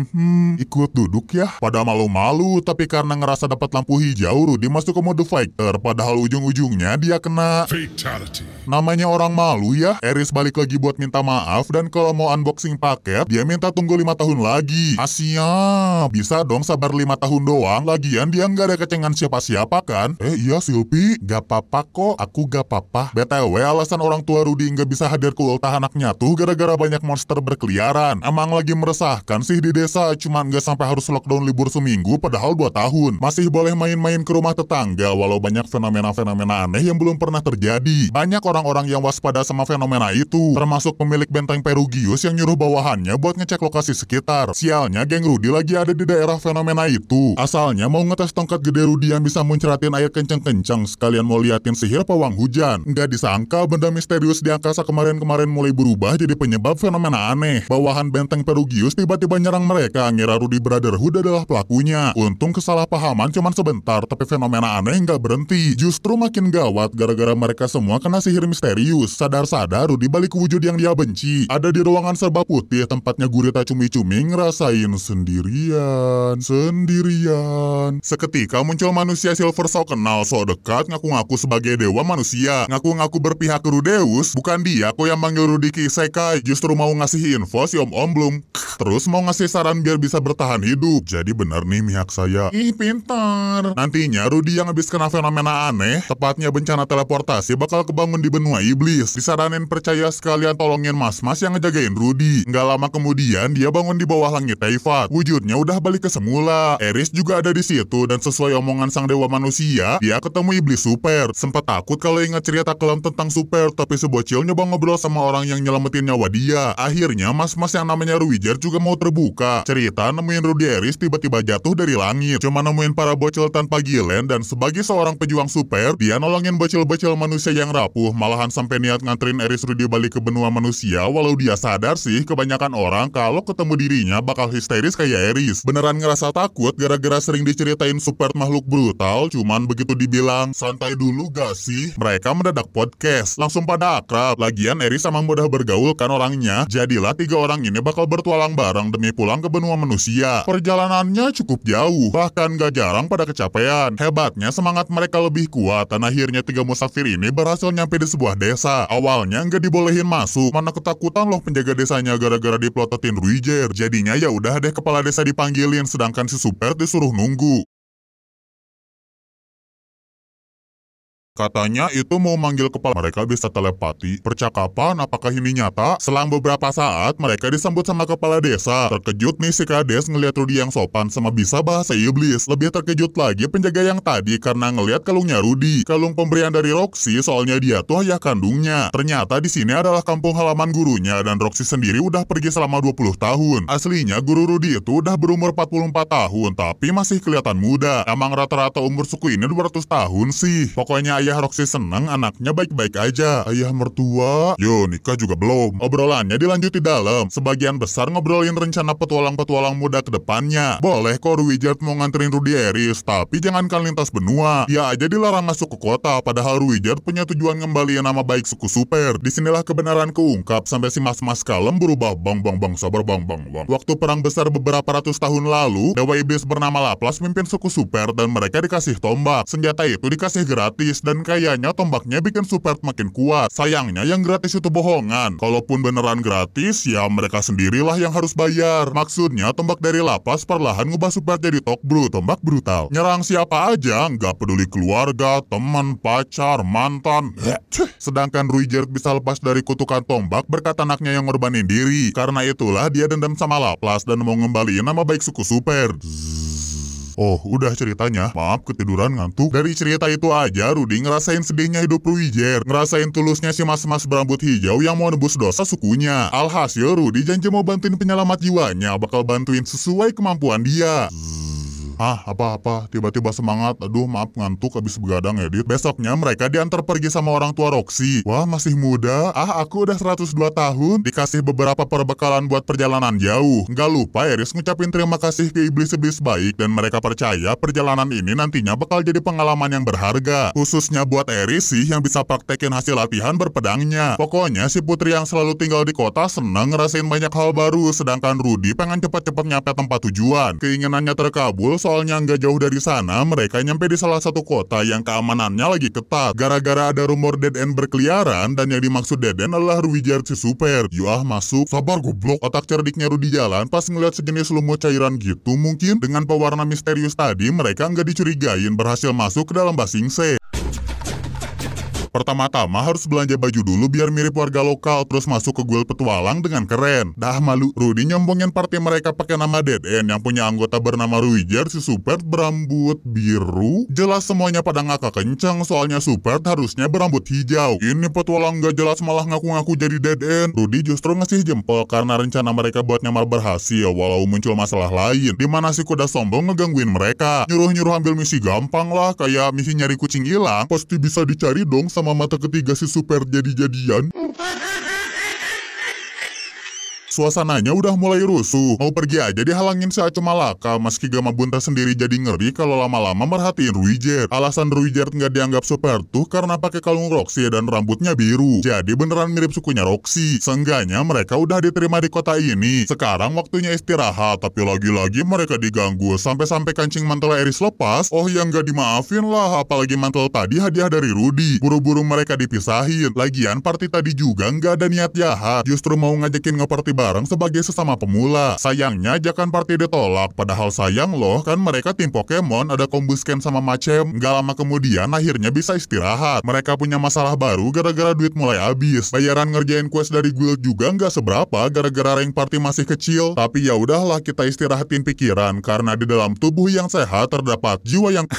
Speaker 1: Ikut duduk ya. Pada malu-malu, tapi karena ngerasa dapat lampu hijau, Rudy masuk ke mode fighter. Padahal ujung-ujungnya dia kena... Fatality. Namanya orang malu ya. Eris balik lagi buat minta maaf, dan kalau mau unboxing paket, dia minta tunggu lima tahun lagi. Asia, bisa dong sabar lima tahun doang. Lagian dia nggak ada kecengan siapa-siapa kan? Eh iya Silpi, gak apa-apa kok. Aku gak apa-apa. BTW, alasan orang tua Rudy nggak bisa hadir ke ultah anaknya tuh gara-gara banyak banyak monster berkeliaran. Emang lagi meresahkan sih di desa, cuman gak sampai harus lockdown libur seminggu padahal dua tahun. Masih boleh main-main ke rumah tetangga walau banyak fenomena-fenomena aneh yang belum pernah terjadi. Banyak orang-orang yang waspada sama fenomena itu, termasuk pemilik benteng Perugius yang nyuruh bawahannya buat ngecek lokasi sekitar. Sialnya geng Rudi lagi ada di daerah fenomena itu. Asalnya mau ngetes tongkat gede Rudi yang bisa menceratin air kenceng-kenceng sekalian mau liatin sihir pawang hujan. Nggak disangka benda misterius di angkasa kemarin-kemarin mulai berubah jadi penyebab fenomena aneh. Bawahan benteng Perugius tiba-tiba nyerang mereka, ngira Rudy Brotherhood adalah pelakunya. Untung kesalahpahaman cuma sebentar, tapi fenomena aneh nggak berhenti. Justru makin gawat gara-gara mereka semua kena sihir misterius. Sadar-sadar Rudy balik ke wujud yang dia benci. Ada di ruangan serba putih, tempatnya gurita cumi-cumi ngerasain sendirian, sendirian. Seketika muncul manusia Silver Saw kenal, so dekat ngaku-ngaku sebagai dewa manusia. Ngaku-ngaku berpihak ke Rudeus, bukan dia kok yang manggil Rudy Kisekai. Justru justru mau ngasih info si om-om belum. Terus mau ngasih saran biar bisa bertahan hidup. Jadi benar nih mihak saya. Ih, pintar. Nantinya Rudy yang habis kena fenomena aneh, tepatnya bencana teleportasi bakal kebangun di benua iblis. Disaranin percaya sekalian tolongin mas-mas yang ngejagain Rudy. Nggak lama kemudian, dia bangun di bawah langit Taifat. Wujudnya udah balik ke semula. Eris juga ada di situ dan sesuai omongan sang dewa manusia, dia ketemu iblis super. Sempat takut kalau ingat cerita kelam tentang super, tapi sebocil nyoba ngobrol sama orang yang nyelamatin nyawa dia ya, Akhirnya mas-mas yang namanya Ruijer juga mau terbuka. Cerita nemuin Rudy Eris tiba-tiba jatuh dari langit. Cuma nemuin para bocil tanpa gilen dan sebagai seorang pejuang super, dia nolongin bocil-bocil manusia yang rapuh. Malahan sampai niat nganterin Eris Rudy balik ke benua manusia walau dia sadar sih kebanyakan orang kalau ketemu dirinya bakal histeris kayak Eris. Beneran ngerasa takut gara-gara sering diceritain super makhluk brutal cuman begitu dibilang santai dulu gak sih? Mereka mendadak podcast. Langsung pada akrab. Lagian Eris sama mudah bergaul kan orangnya Akhirnya, jadilah tiga orang ini bakal bertualang bareng demi pulang ke benua manusia. Perjalanannya cukup jauh, bahkan gak jarang pada kecapean. Hebatnya semangat mereka lebih kuat dan akhirnya tiga musafir ini berhasil nyampe di sebuah desa. Awalnya nggak dibolehin masuk, mana ketakutan loh penjaga desanya gara-gara diplototin Ruijer. Jadinya ya udah deh kepala desa dipanggilin sedangkan si Super disuruh nunggu. Katanya itu mau manggil kepala mereka bisa telepati. Percakapan apakah ini nyata? Selang beberapa saat, mereka disambut sama kepala desa. Terkejut nih si kades ngeliat Rudi yang sopan sama bisa bahasa iblis. Lebih terkejut lagi penjaga yang tadi karena ngeliat kalungnya Rudi. Kalung pemberian dari Roxy soalnya dia tuh ayah kandungnya. Ternyata di sini adalah kampung halaman gurunya dan Roxy sendiri udah pergi selama 20 tahun. Aslinya guru Rudi itu udah berumur 44 tahun tapi masih kelihatan muda. Emang rata-rata umur suku ini 200 tahun sih. Pokoknya ayah Ayah Roxy senang anaknya baik-baik aja. Ayah mertua, yo nikah juga belum. Obrolannya dilanjut di dalam. Sebagian besar ngobrolin rencana petualang-petualang muda ke depannya. Boleh kok Ruijerd mau nganterin Rudy Eris, tapi jangankan lintas benua. Ya aja dilarang masuk ke kota, padahal Ruijerd punya tujuan ngembaliin nama baik suku Super. Disinilah kebenaran keungkap sampai si mas-mas kalem berubah bang bang bang sabar bang bang bang. Waktu perang besar beberapa ratus tahun lalu, Dewa Iblis bernama Laplas mimpin suku Super dan mereka dikasih tombak. Senjata itu dikasih gratis dan dan kayaknya tombaknya bikin Super makin kuat. Sayangnya yang gratis itu bohongan. Kalaupun beneran gratis, ya mereka sendirilah yang harus bayar. Maksudnya tombak dari lapas perlahan ngubah Super jadi tok bro, tombak brutal. Nyerang siapa aja, nggak peduli keluarga, teman, pacar, mantan. Sedangkan Rui Jared bisa lepas dari kutukan tombak berkat anaknya yang ngorbanin diri. Karena itulah dia dendam sama Laplas dan mau ngembaliin nama baik suku Super. Zzz. Oh, udah ceritanya. Maaf ketiduran ngantuk. Dari cerita itu aja, Rudi ngerasain sedihnya hidup Ruijer. Ngerasain tulusnya si mas-mas berambut hijau yang mau nebus dosa sukunya. Alhasil, Rudi janji mau bantuin penyelamat jiwanya. Bakal bantuin sesuai kemampuan dia. Ah, apa-apa, tiba-tiba semangat. Aduh, maaf ngantuk habis begadang edit. Besoknya mereka diantar pergi sama orang tua Roxy. Wah, masih muda. Ah, aku udah 102 tahun. Dikasih beberapa perbekalan buat perjalanan jauh. Nggak lupa Eris ngucapin terima kasih ke iblis-iblis baik dan mereka percaya perjalanan ini nantinya bakal jadi pengalaman yang berharga. Khususnya buat Eris sih yang bisa praktekin hasil latihan berpedangnya. Pokoknya si putri yang selalu tinggal di kota senang ngerasain banyak hal baru, sedangkan Rudy pengen cepat-cepat nyampe tempat tujuan. Keinginannya terkabul, so soalnya nggak jauh dari sana, mereka nyampe di salah satu kota yang keamanannya lagi ketat. Gara-gara ada rumor Dead End berkeliaran, dan yang dimaksud Dead End adalah Ruijard si super. Yuah masuk, sabar goblok. Otak cerdiknya Rudy jalan, pas ngeliat sejenis lumut cairan gitu, mungkin dengan pewarna misterius tadi, mereka nggak dicurigain berhasil masuk ke dalam Basing Se. Pertama-tama harus belanja baju dulu biar mirip warga lokal, terus masuk ke guild petualang dengan keren. Dah malu, Rudy nyombongin partai mereka pakai nama Dead End yang punya anggota bernama Ruijer, si Super berambut biru. Jelas semuanya pada ngakak kenceng, soalnya Super harusnya berambut hijau. Ini petualang nggak jelas malah ngaku-ngaku jadi Dead End. Rudy justru ngasih jempol karena rencana mereka buat nyamar berhasil, walau muncul masalah lain. dimana si kuda sombong ngegangguin mereka. Nyuruh-nyuruh ambil misi gampang lah, kayak misi nyari kucing hilang, pasti bisa dicari dong sama mata ketiga si super jadi-jadian? Suasananya udah mulai rusuh. Mau pergi aja dihalangin si Aco Malaka. Meski Gama Bunta sendiri jadi ngeri kalau lama-lama merhatiin Ruijer. Alasan Ruijer nggak dianggap super tuh karena pakai kalung Roxy dan rambutnya biru. Jadi beneran mirip sukunya Roxy. Seenggaknya mereka udah diterima di kota ini. Sekarang waktunya istirahat. Tapi lagi-lagi mereka diganggu. Sampai-sampai kancing mantel Eris lepas. Oh yang nggak dimaafin lah. Apalagi mantel tadi hadiah dari Rudy. Buru-buru mereka dipisahin. Lagian party tadi juga nggak ada niat jahat. Justru mau ngajakin ngeparty bareng bareng sebagai sesama pemula. Sayangnya Jakan Party ditolak, padahal sayang loh kan mereka tim Pokemon ada kombusken sama macem. Gak lama kemudian akhirnya bisa istirahat. Mereka punya masalah baru gara-gara duit mulai habis. Bayaran ngerjain quest dari guild juga nggak seberapa gara-gara rank party masih kecil. Tapi ya udahlah kita istirahatin pikiran karena di dalam tubuh yang sehat terdapat jiwa yang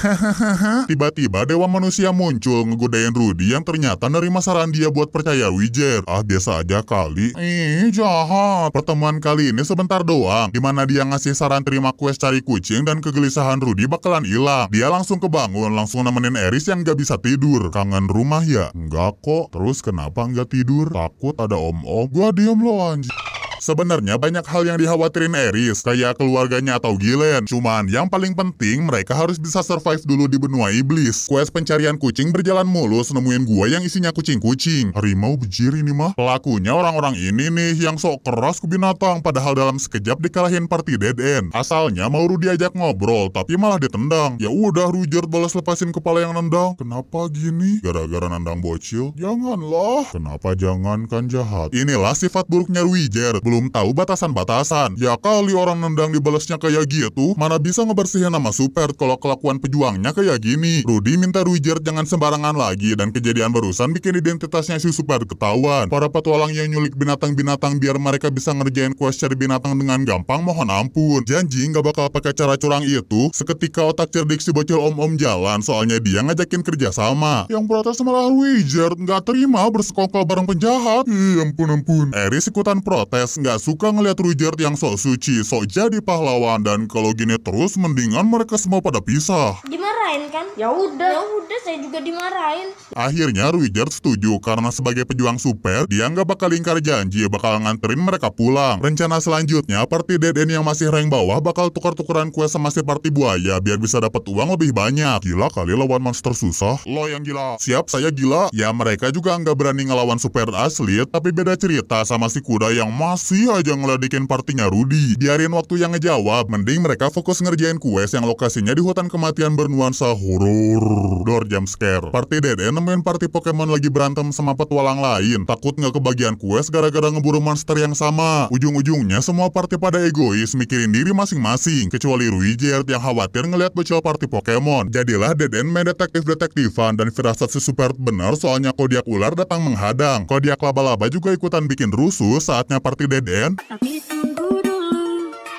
Speaker 1: Tiba-tiba dewa manusia muncul ngegodain Rudy yang ternyata nerima saran dia buat percaya Wijer. Ah biasa aja kali. Ih jahat pertemuan kali ini sebentar doang, dimana dia ngasih saran terima quest cari kucing dan kegelisahan Rudy bakalan hilang. Dia langsung kebangun, langsung nemenin Eris yang gak bisa tidur. Kangen rumah ya? Enggak kok. Terus kenapa nggak tidur? Takut ada om-om. Gua diem loh anjing. Sebenarnya banyak hal yang dikhawatirin Eris, kayak keluarganya atau Gilen. Cuman yang paling penting mereka harus bisa survive dulu di benua iblis. Quest pencarian kucing berjalan mulus nemuin gua yang isinya kucing-kucing. Harimau bejir ini mah. Pelakunya orang-orang ini nih yang sok keras ke binatang padahal dalam sekejap dikalahin party dead end. Asalnya mau Mauro diajak ngobrol tapi malah ditendang. Ya udah Rujer balas lepasin kepala yang nendang. Kenapa gini? Gara-gara nendang bocil? Janganlah. Kenapa jangan kan jahat? Inilah sifat buruknya Rujer belum tahu batasan-batasan. Ya kali orang nendang dibalasnya kayak gitu, mana bisa ngebersihin nama Super kalau kelakuan pejuangnya kayak gini. Rudy minta Ruijer jangan sembarangan lagi dan kejadian barusan bikin identitasnya si Super ketahuan. Para petualang yang nyulik binatang-binatang biar mereka bisa ngerjain quest cari binatang dengan gampang mohon ampun. Janji nggak bakal pakai cara curang itu, seketika otak cerdik si bocil om-om jalan soalnya dia ngajakin kerjasama. Yang protes malah Ruijer, nggak terima bersekongkol bareng penjahat. Ih ampun ampun. Eris ikutan protes nggak suka ngelihat Richard yang sok suci, sok jadi pahlawan, dan kalau gini terus mendingan mereka semua pada pisah. Gimana? dimarahin kan? Ya udah. Ya udah, saya juga dimarahin. Akhirnya Richard setuju karena sebagai pejuang super, dia nggak bakal ingkar janji ya bakal nganterin mereka pulang. Rencana selanjutnya, party Deden yang masih rank bawah bakal tukar-tukaran kue sama si party buaya biar bisa dapat uang lebih banyak. Gila kali lawan monster susah. Lo yang gila. Siap, saya gila. Ya mereka juga nggak berani ngelawan super asli, tapi beda cerita sama si kuda yang masih aja ngeladikin partinya Rudy. Biarin waktu yang ngejawab, mending mereka fokus ngerjain quest yang lokasinya di hutan kematian bernuansa nuansa horor dor jam scare. Party Dede eh, nemuin party Pokemon lagi berantem sama petualang lain. Takut nggak kebagian quest gara-gara ngeburu monster yang sama. Ujung-ujungnya semua party pada egois mikirin diri masing-masing. Kecuali Ruijert yang khawatir ngelihat bocil party Pokemon. Jadilah Deden main detektif-detektifan dan firasat si benar soalnya kodiak ular datang menghadang. Kodiak laba-laba juga ikutan bikin rusuh saatnya party Deden. Tapi tunggu dulu,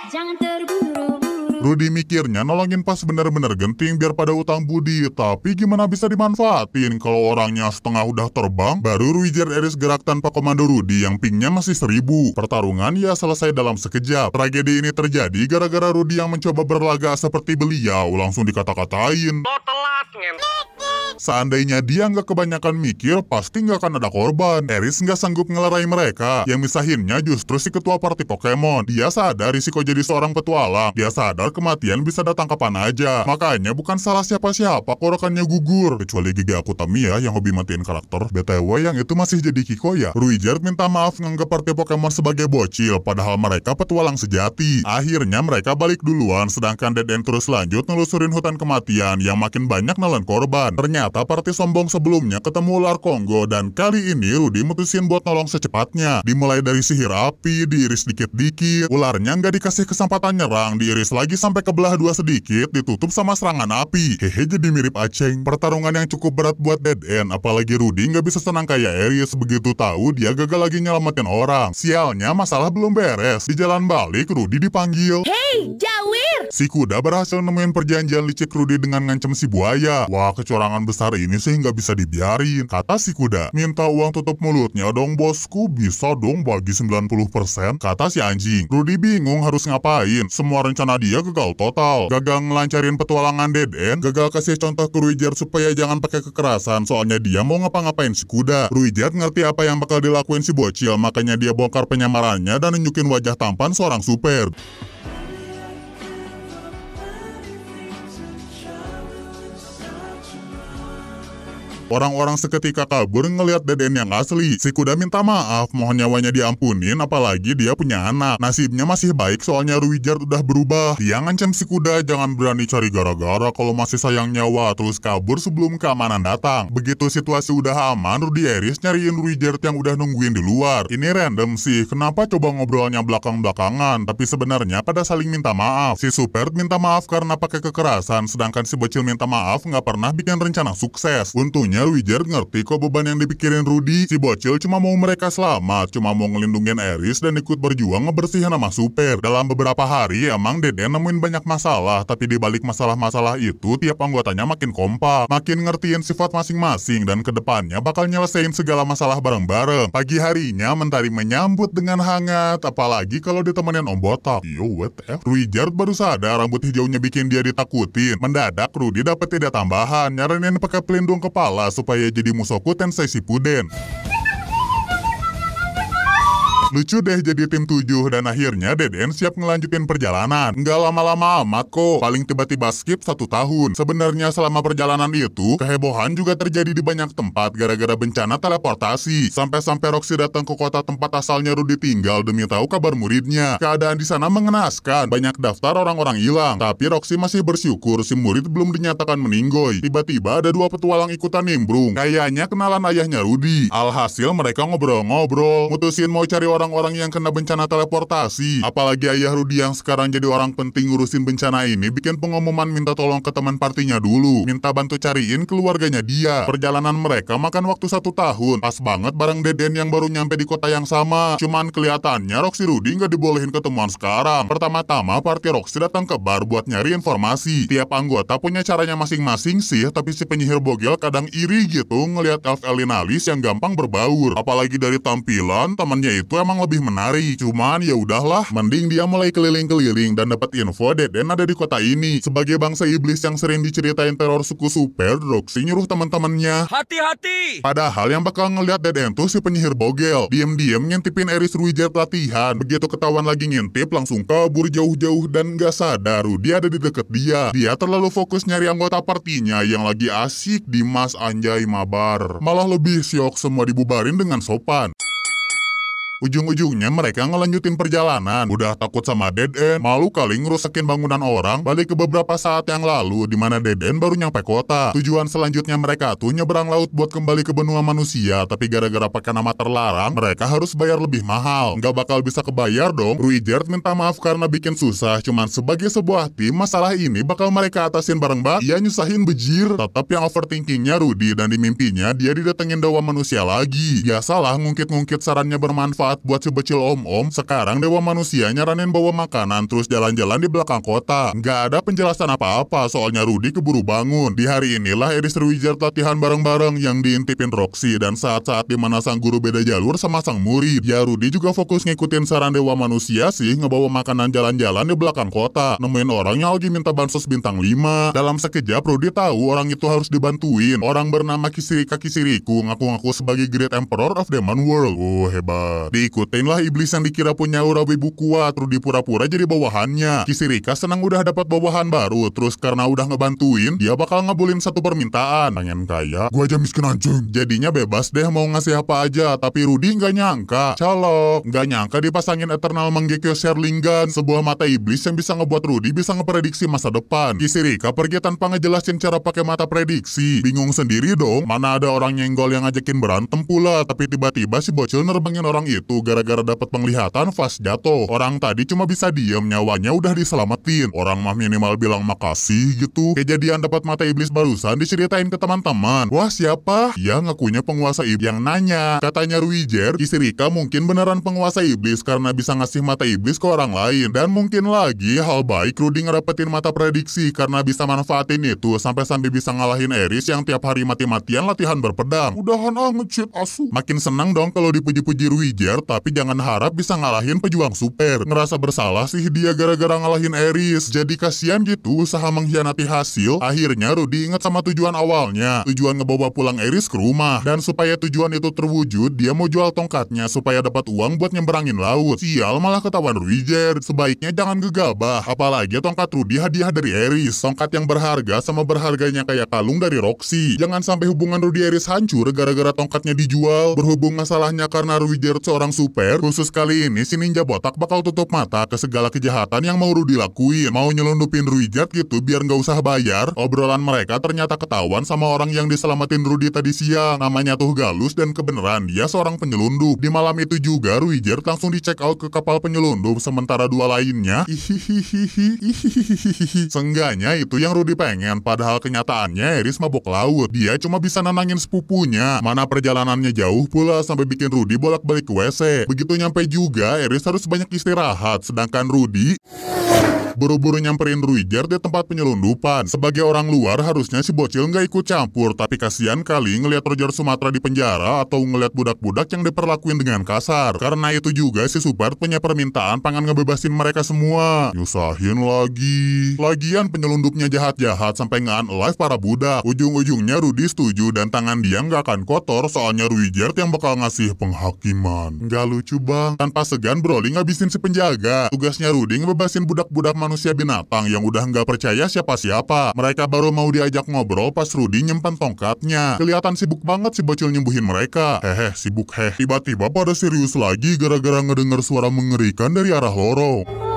Speaker 1: jangan Rudy mikirnya nolongin pas bener-bener genting biar pada utang budi, tapi gimana bisa dimanfaatin kalau orangnya setengah udah terbang, baru Ruijer Eris gerak tanpa komando Rudy yang pingnya masih seribu. Pertarungan ya selesai dalam sekejap. Tragedi ini terjadi gara-gara Rudy yang mencoba berlaga seperti beliau, langsung dikata-katain. Seandainya dia nggak kebanyakan mikir, pasti nggak akan ada korban. Eris nggak sanggup ngelerai mereka. Yang misahinnya justru si ketua party Pokemon. Dia sadar risiko jadi seorang petualang. Dia sadar kematian bisa datang kapan aja. Makanya bukan salah siapa-siapa kok rekannya gugur. Kecuali aku Akutamiya yang hobi matiin karakter. BTW yang itu masih jadi Kiko ya. Ruijard minta maaf nganggap partai Pokemon sebagai bocil, padahal mereka petualang sejati. Akhirnya mereka balik duluan, sedangkan Dead End terus lanjut nelusurin hutan kematian yang makin banyak nelan korban. Ternyata partai sombong sebelumnya ketemu ular Kongo dan kali ini Rudy mutusin buat nolong secepatnya. Dimulai dari sihir api, diiris dikit-dikit, ularnya nggak dikasih kesempatan nyerang, diiris lagi sampai ke belah dua sedikit ditutup sama serangan api. Hehe jadi mirip Aceng. Pertarungan yang cukup berat buat Dead End, apalagi Rudy nggak bisa senang kayak Aries begitu tahu dia gagal lagi nyelamatin orang. Sialnya masalah belum beres. Di jalan balik Rudy dipanggil. Hey, jauh! Awir! Si kuda berhasil nemuin perjanjian licik Rudy dengan ngancem si buaya. Wah, kecurangan besar ini sih nggak bisa dibiarin. Kata si kuda, minta uang tutup mulutnya dong bosku, bisa dong bagi 90%. Kata si anjing, Rudy bingung harus ngapain. Semua rencana dia gagal total. Gagal ngelancarin petualangan Dead End, gagal kasih contoh ke Ruijer supaya jangan pakai kekerasan, soalnya dia mau ngapa-ngapain si kuda. Ruijer ngerti apa yang bakal dilakuin si bocil, makanya dia bongkar penyamarannya dan nunjukin wajah tampan seorang super. Orang-orang seketika kabur ngelihat Deden yang asli. Si kuda minta maaf, mohon nyawanya diampunin, apalagi dia punya anak. Nasibnya masih baik soalnya Ruijar udah berubah. Dia ngancam si kuda jangan berani cari gara-gara kalau masih sayang nyawa, terus kabur sebelum keamanan datang. Begitu situasi udah aman, Rudy Eris nyariin Ruijar yang udah nungguin di luar. Ini random sih, kenapa coba ngobrolnya belakang-belakangan, tapi sebenarnya pada saling minta maaf. Si Super minta maaf karena pakai kekerasan, sedangkan si bocil minta maaf nggak pernah bikin rencana sukses. Untungnya Kayaknya ngerti kok beban yang dipikirin Rudy. Si bocil cuma mau mereka selamat, cuma mau ngelindungin Eris dan ikut berjuang ngebersihin nama super. Dalam beberapa hari emang Deden nemuin banyak masalah, tapi dibalik masalah-masalah itu tiap anggotanya makin kompak, makin ngertiin sifat masing-masing dan kedepannya bakal nyelesain segala masalah bareng-bareng. Pagi harinya Mentari menyambut dengan hangat, apalagi kalau ditemenin Om Botak. Yo, iya, what the eh. Wijar baru sadar rambut hijaunya bikin dia ditakutin. Mendadak Rudy dapat tidak tambahan, nyaranin pakai pelindung kepala supaya jadi musuhku Tensei Shippuden. Lucu deh jadi tim 7 dan akhirnya Deden siap ngelanjutin perjalanan. Nggak lama-lama amat kok, paling tiba-tiba skip satu tahun. Sebenarnya selama perjalanan itu, kehebohan juga terjadi di banyak tempat gara-gara bencana teleportasi. Sampai-sampai Roxy datang ke kota tempat asalnya Rudy tinggal demi tahu kabar muridnya. Keadaan di sana mengenaskan, banyak daftar orang-orang hilang. Tapi Roxy masih bersyukur si murid belum dinyatakan meninggoy. Tiba-tiba ada dua petualang ikutan nimbrung. Kayaknya kenalan ayahnya Rudy. Alhasil mereka ngobrol-ngobrol, mutusin mau cari orang orang-orang yang kena bencana teleportasi. Apalagi ayah Rudi yang sekarang jadi orang penting ngurusin bencana ini bikin pengumuman minta tolong ke teman partinya dulu. Minta bantu cariin keluarganya dia. Perjalanan mereka makan waktu satu tahun. Pas banget bareng Deden yang baru nyampe di kota yang sama. Cuman kelihatannya Roxy Rudi nggak dibolehin ketemuan sekarang. Pertama-tama party Roxy datang ke bar buat nyari informasi. Tiap anggota punya caranya masing-masing sih, tapi si penyihir bogel kadang iri gitu ngelihat elf Elinalis yang gampang berbaur. Apalagi dari tampilan, temannya itu emang emang lebih menarik. Cuman ya udahlah, mending dia mulai keliling-keliling dan dapat info Deden ada di kota ini. Sebagai bangsa iblis yang sering diceritain teror suku super, Roxy nyuruh teman-temannya. Hati-hati! Padahal yang bakal ngeliat Deden tuh si penyihir bogel. diam-diam ngintipin Eris Ruijer latihan. Begitu ketahuan lagi ngintip, langsung kabur jauh-jauh dan gak sadar dia ada di deket dia. Dia terlalu fokus nyari anggota partinya yang lagi asik di Mas Anjay Mabar. Malah lebih siok semua dibubarin dengan sopan. Ujung-ujungnya mereka ngelanjutin perjalanan. Udah takut sama Dead End, malu kali ngerusakin bangunan orang. Balik ke beberapa saat yang lalu, di mana Dead End baru nyampe kota. Tujuan selanjutnya mereka tuh nyeberang laut buat kembali ke benua manusia, tapi gara-gara pakai nama terlarang, mereka harus bayar lebih mahal. Nggak bakal bisa kebayar dong. Ruijert minta maaf karena bikin susah, cuman sebagai sebuah tim, masalah ini bakal mereka atasin bareng-bareng. Ia iya, nyusahin bejir. Tetap yang overthinkingnya Rudy dan di mimpinya, dia didatengin dewa manusia lagi. Biasalah ngungkit-ngungkit sarannya bermanfaat manfaat buat si om-om, sekarang dewa manusia nyaranin bawa makanan terus jalan-jalan di belakang kota. Nggak ada penjelasan apa-apa, soalnya Rudy keburu bangun. Di hari inilah Edis Ruijer latihan bareng-bareng yang diintipin Roxy dan saat-saat dimana sang guru beda jalur sama sang murid. Ya Rudy juga fokus ngikutin saran dewa manusia sih ngebawa makanan jalan-jalan di belakang kota. Nemuin orang yang lagi minta bansos bintang 5. Dalam sekejap Rudy tahu orang itu harus dibantuin. Orang bernama Kisirika Kisiriku ngaku-ngaku sebagai Great Emperor of Demon World. Oh hebat. Di Diikutinlah iblis yang dikira punya Urawi buku terus dipura-pura jadi bawahannya. Kisirika senang udah dapat bawahan baru, terus karena udah ngebantuin, dia bakal ngabulin satu permintaan. Pengen kaya, gua aja miskin anjing. Jadinya bebas deh mau ngasih apa aja, tapi Rudy nggak nyangka. Calok, nggak nyangka dipasangin Eternal Manggekyo Sherlingan, sebuah mata iblis yang bisa ngebuat Rudy bisa ngeprediksi masa depan. Kisirika pergi tanpa ngejelasin cara pakai mata prediksi. Bingung sendiri dong, mana ada orang nyenggol yang ngajakin berantem pula, tapi tiba-tiba si bocil nerbangin orang itu itu gara-gara dapat penglihatan Fas jatuh. Orang tadi cuma bisa diam. nyawanya udah diselamatin. Orang mah minimal bilang makasih gitu. Kejadian dapat mata iblis barusan diceritain ke teman-teman. Wah siapa? Ya ngakunya penguasa iblis yang nanya. Katanya Ruijer, Isirika mungkin beneran penguasa iblis karena bisa ngasih mata iblis ke orang lain. Dan mungkin lagi hal baik Rudy ngerepetin mata prediksi karena bisa manfaatin itu sampai-sampai bisa ngalahin Eris yang tiap hari mati-matian latihan berpedang. Udahan ah ngecit asu. Makin senang dong kalau dipuji-puji Ruijer tapi jangan harap bisa ngalahin pejuang super. Ngerasa bersalah sih dia gara-gara ngalahin Eris. Jadi kasihan gitu usaha mengkhianati hasil, akhirnya Rudy ingat sama tujuan awalnya. Tujuan ngebawa pulang Eris ke rumah. Dan supaya tujuan itu terwujud, dia mau jual tongkatnya supaya dapat uang buat nyeberangin laut. Sial malah ketahuan Ruijer. Sebaiknya jangan gegabah, apalagi tongkat Rudy hadiah dari Eris. Tongkat yang berharga sama berharganya kayak kalung dari Roxy. Jangan sampai hubungan Rudy Eris hancur gara-gara tongkatnya dijual. Berhubung masalahnya karena Ruijer seorang Bang Super, khusus kali ini si ninja botak bakal tutup mata ke segala kejahatan yang mau Rudy lakuin. Mau nyelundupin Ruijat gitu biar nggak usah bayar. Obrolan mereka ternyata ketahuan sama orang yang diselamatin Rudy tadi siang. Namanya tuh Galus dan kebenaran dia seorang penyelundup. Di malam itu juga Ruijat langsung dicek out ke kapal penyelundup sementara dua lainnya. Sengganya itu yang Rudy pengen padahal kenyataannya Eris mabuk laut. Dia cuma bisa nenangin sepupunya. Mana perjalanannya jauh pula sampai bikin Rudy bolak-balik ke WC. Begitu nyampe juga, Eris harus banyak istirahat, sedangkan Rudy buru-buru nyamperin Ruijer di tempat penyelundupan. Sebagai orang luar, harusnya si bocil nggak ikut campur, tapi kasihan kali ngelihat Roger Sumatera di penjara atau ngelihat budak-budak yang diperlakuin dengan kasar. Karena itu juga si Super punya permintaan pengen ngebebasin mereka semua. Nyusahin lagi. Lagian penyelundupnya jahat-jahat sampai ngaan live para budak. Ujung-ujungnya Rudy setuju dan tangan dia nggak akan kotor soalnya Ruijer yang bakal ngasih penghakiman. Nggak lucu bang, tanpa segan Broly ngabisin si penjaga. Tugasnya Rudy ngebebasin budak-budak manusia binatang yang udah nggak percaya siapa-siapa. Mereka baru mau diajak ngobrol pas Rudy nyempen tongkatnya. Kelihatan sibuk banget si bocil nyembuhin mereka. Hehe, sibuk heh. Tiba-tiba pada serius lagi gara-gara ngedenger suara mengerikan dari arah lorong.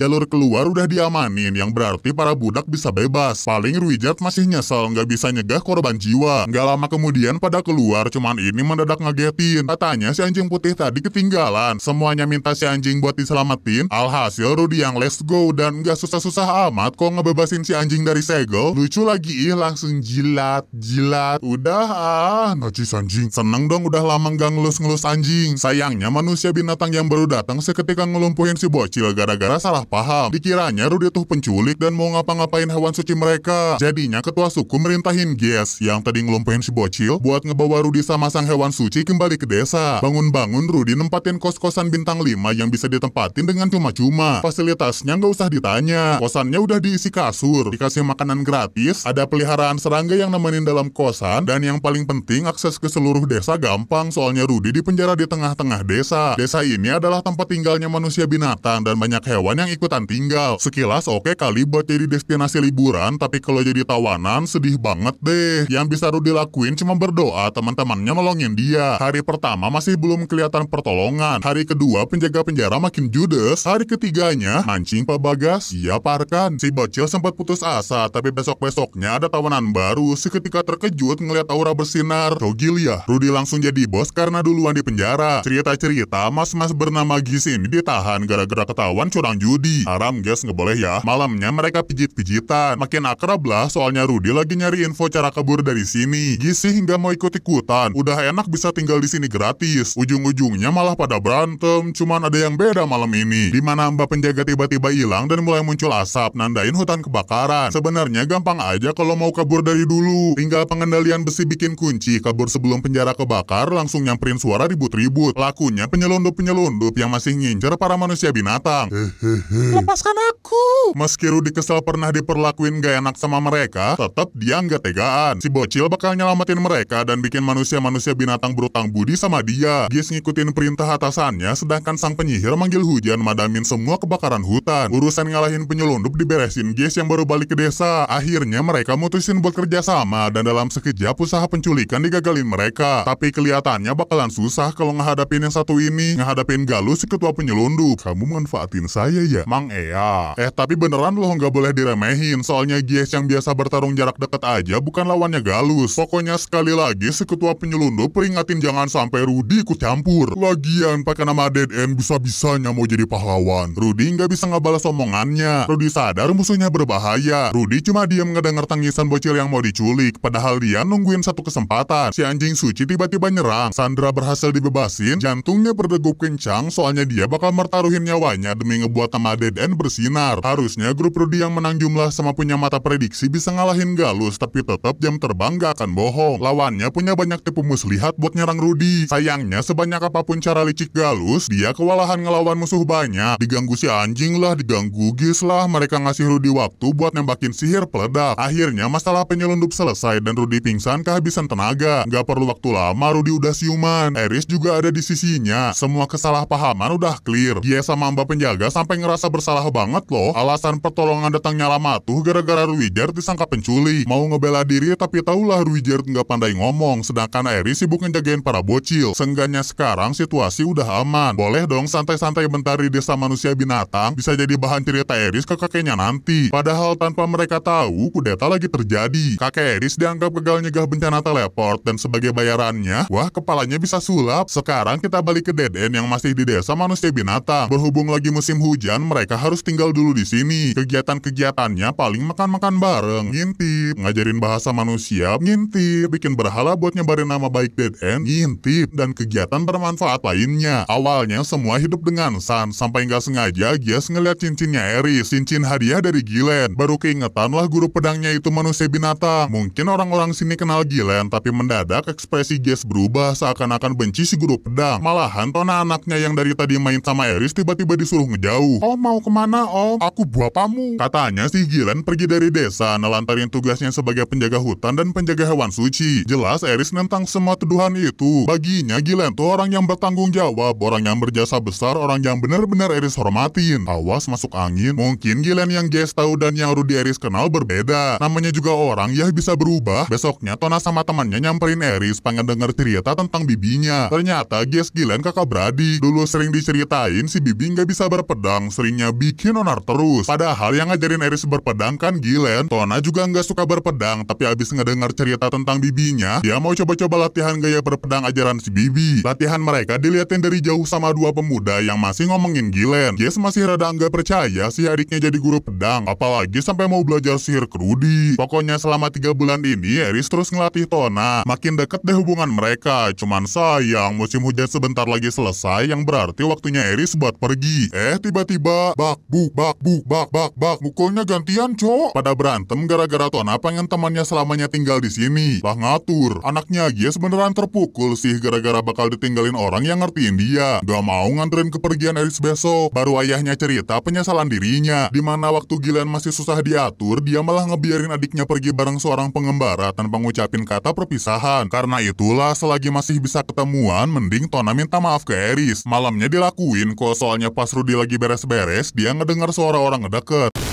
Speaker 1: Jalur keluar udah diamanin yang berarti para budak bisa bebas. Paling Ruijat masih nyesel nggak bisa nyegah korban jiwa. Nggak lama kemudian pada keluar cuman ini mendadak ngegetin. Katanya si anjing putih tadi ketinggalan. Semuanya minta si anjing buat diselamatin. Alhasil Rudy yang let's go dan nggak susah-susah amat kok ngebebasin si anjing dari segel. Lucu lagi ih langsung jilat jilat. Udah ah najis anjing. Seneng dong udah lama nggak ngelus-ngelus anjing. Sayangnya manusia binatang yang baru datang seketika ngelumpuhin si bocil gara-gara salah paham. Dikiranya Rudy tuh penculik dan mau ngapa-ngapain hewan suci mereka. Jadinya ketua suku merintahin Gies yang tadi ngelompoin si bocil buat ngebawa Rudy sama sang hewan suci kembali ke desa. Bangun-bangun Rudy nempatin kos-kosan bintang 5 yang bisa ditempatin dengan cuma-cuma. Fasilitasnya nggak usah ditanya. Kosannya udah diisi kasur, dikasih makanan gratis, ada peliharaan serangga yang nemenin dalam kosan, dan yang paling penting akses ke seluruh desa gampang soalnya Rudy dipenjara di tengah-tengah desa. Desa ini adalah tempat tinggalnya manusia binatang dan banyak hewan yang ikut ikutan tinggal. Sekilas oke okay kali buat jadi destinasi liburan, tapi kalau jadi tawanan sedih banget deh. Yang bisa Rudy lakuin cuma berdoa teman-temannya nolongin dia. Hari pertama masih belum kelihatan pertolongan. Hari kedua penjaga penjara makin judes. Hari ketiganya mancing Pak Bagas. Iya Parkan. Si bocil sempat putus asa, tapi besok-besoknya ada tawanan baru. Seketika terkejut ngelihat aura bersinar. Togil ya, Rudy langsung jadi bos karena duluan di penjara. Cerita-cerita mas-mas bernama Gis ini ditahan gara-gara ketahuan curang judi. Rudy. Haram guys nggak boleh ya. Malamnya mereka pijit-pijitan. Makin akrab lah soalnya Rudy lagi nyari info cara kabur dari sini. gisi hingga mau ikut-ikutan. Udah enak bisa tinggal di sini gratis. Ujung-ujungnya malah pada berantem. Cuman ada yang beda malam ini. Dimana mbak penjaga tiba-tiba hilang dan mulai muncul asap. Nandain hutan kebakaran. Sebenarnya gampang aja kalau mau kabur dari dulu. Tinggal pengendalian besi bikin kunci. Kabur sebelum penjara kebakar langsung nyamperin suara ribut-ribut. Lakunya penyelundup-penyelundup yang masih ngincer para manusia binatang. Eh, eh, Lepaskan aku. Meski Rudy kesel pernah diperlakuin gak enak sama mereka, tetap dia nggak tegaan. Si bocil bakal nyelamatin mereka dan bikin manusia-manusia binatang berutang budi sama dia. Gis ngikutin perintah atasannya, sedangkan sang penyihir manggil hujan madamin semua kebakaran hutan. Urusan ngalahin penyelundup diberesin Gis yang baru balik ke desa. Akhirnya mereka mutusin buat kerja sama dan dalam sekejap usaha penculikan digagalin mereka. Tapi kelihatannya bakalan susah kalau ngehadapin yang satu ini. Ngehadapin Galus si ketua penyelundup. Kamu manfaatin saya ya juga. Iya. Mang Ea. Eh tapi beneran loh nggak boleh diremehin. Soalnya Gies yang biasa bertarung jarak dekat aja bukan lawannya Galus. Pokoknya sekali lagi si ketua penyelundup peringatin jangan sampai Rudy ikut campur. Lagian pakai nama Dead End bisa-bisanya mau jadi pahlawan. Rudy nggak bisa ngebalas omongannya. Rudi sadar musuhnya berbahaya. Rudy cuma diam ngedenger tangisan bocil yang mau diculik. Padahal dia nungguin satu kesempatan. Si anjing suci tiba-tiba nyerang. Sandra berhasil dibebasin. Jantungnya berdegup kencang soalnya dia bakal mertaruhin nyawanya demi ngebuat teman Deden bersinar. Harusnya grup Rudi yang menang jumlah sama punya mata prediksi bisa ngalahin Galus, tapi tetap jam terbang gak akan bohong. Lawannya punya banyak tipu muslihat buat nyerang Rudi. Sayangnya sebanyak apapun cara licik Galus, dia kewalahan ngelawan musuh banyak. Diganggu si anjing lah, diganggu Gis lah, mereka ngasih Rudi waktu buat nembakin sihir peledak. Akhirnya masalah penyelundup selesai dan Rudi pingsan kehabisan tenaga. Gak perlu waktu lama, Rudi udah siuman. Eris juga ada di sisinya. Semua kesalahpahaman udah clear. Dia sama mbak penjaga sampai ngerasa merasa bersalah banget loh. Alasan pertolongan datangnya lama tuh gara-gara Ruijert disangka penculik. Mau ngebela diri tapi tahulah Ruijert nggak pandai ngomong, sedangkan Eri sibuk ngejagain para bocil. Sengganya sekarang situasi udah aman. Boleh dong santai-santai bentar di desa manusia binatang, bisa jadi bahan cerita Eris ke kakeknya nanti. Padahal tanpa mereka tahu, kudeta lagi terjadi. Kakek Eris dianggap gagal nyegah bencana teleport, dan sebagai bayarannya, wah kepalanya bisa sulap. Sekarang kita balik ke Deden yang masih di desa manusia binatang. Berhubung lagi musim hujan, mereka harus tinggal dulu di sini. Kegiatan-kegiatannya paling makan-makan bareng, ngintip, ngajarin bahasa manusia, ngintip, bikin berhala buat nyebarin nama baik Dead End, ngintip, dan kegiatan bermanfaat lainnya. Awalnya semua hidup dengan San, sampai nggak sengaja Gias ngeliat cincinnya Eris, cincin hadiah dari Gilen. Baru keingetan lah guru pedangnya itu manusia binatang. Mungkin orang-orang sini kenal Gilen, tapi mendadak ekspresi Gias berubah seakan-akan benci si guru pedang. Malahan Tona anaknya yang dari tadi main sama Eris tiba-tiba disuruh ngejauh. Om oh, mau kemana om? Aku bapamu. Katanya si Gilen pergi dari desa nelantarin tugasnya sebagai penjaga hutan dan penjaga hewan suci. Jelas Eris nentang semua tuduhan itu. Baginya Gilen tuh orang yang bertanggung jawab, orang yang berjasa besar, orang yang benar-benar Eris hormatin. Awas masuk angin. Mungkin Gilen yang Jess tahu dan yang Rudy Eris kenal berbeda. Namanya juga orang ya bisa berubah. Besoknya Tona sama temannya nyamperin Eris pengen denger cerita tentang bibinya. Ternyata Jess Gilen kakak beradik. Dulu sering diceritain si bibi nggak bisa berpedang, sering istrinya bikin onar terus. Padahal yang ngajarin Eris berpedang kan Gilen. Tona juga nggak suka berpedang, tapi abis ngedengar cerita tentang bibinya, dia mau coba-coba latihan gaya berpedang ajaran si bibi. Latihan mereka dilihatin dari jauh sama dua pemuda yang masih ngomongin Gilen. Yes masih rada nggak percaya si adiknya jadi guru pedang, apalagi sampai mau belajar sihir krudi. Pokoknya selama tiga bulan ini, Eris terus ngelatih Tona. Makin deket deh hubungan mereka, cuman sayang musim hujan sebentar lagi selesai yang berarti waktunya Eris buat pergi. Eh, tiba-tiba Bak, bak, bu, bak, bu, bak, bak, bak. Mukulnya gantian, cok. Pada berantem gara-gara Tona pengen temannya selamanya tinggal di sini. Lah ngatur. Anaknya dia sebenarnya terpukul sih gara-gara bakal ditinggalin orang yang ngertiin dia. Gak mau nganterin kepergian Eris besok. Baru ayahnya cerita penyesalan dirinya. Dimana waktu Gilan masih susah diatur, dia malah ngebiarin adiknya pergi bareng seorang pengembara tanpa ngucapin kata perpisahan. Karena itulah selagi masih bisa ketemuan, mending Tona minta maaf ke Eris. Malamnya dilakuin kok soalnya pas Rudy lagi beres-beres beres, dia ngedengar suara orang ngedeket.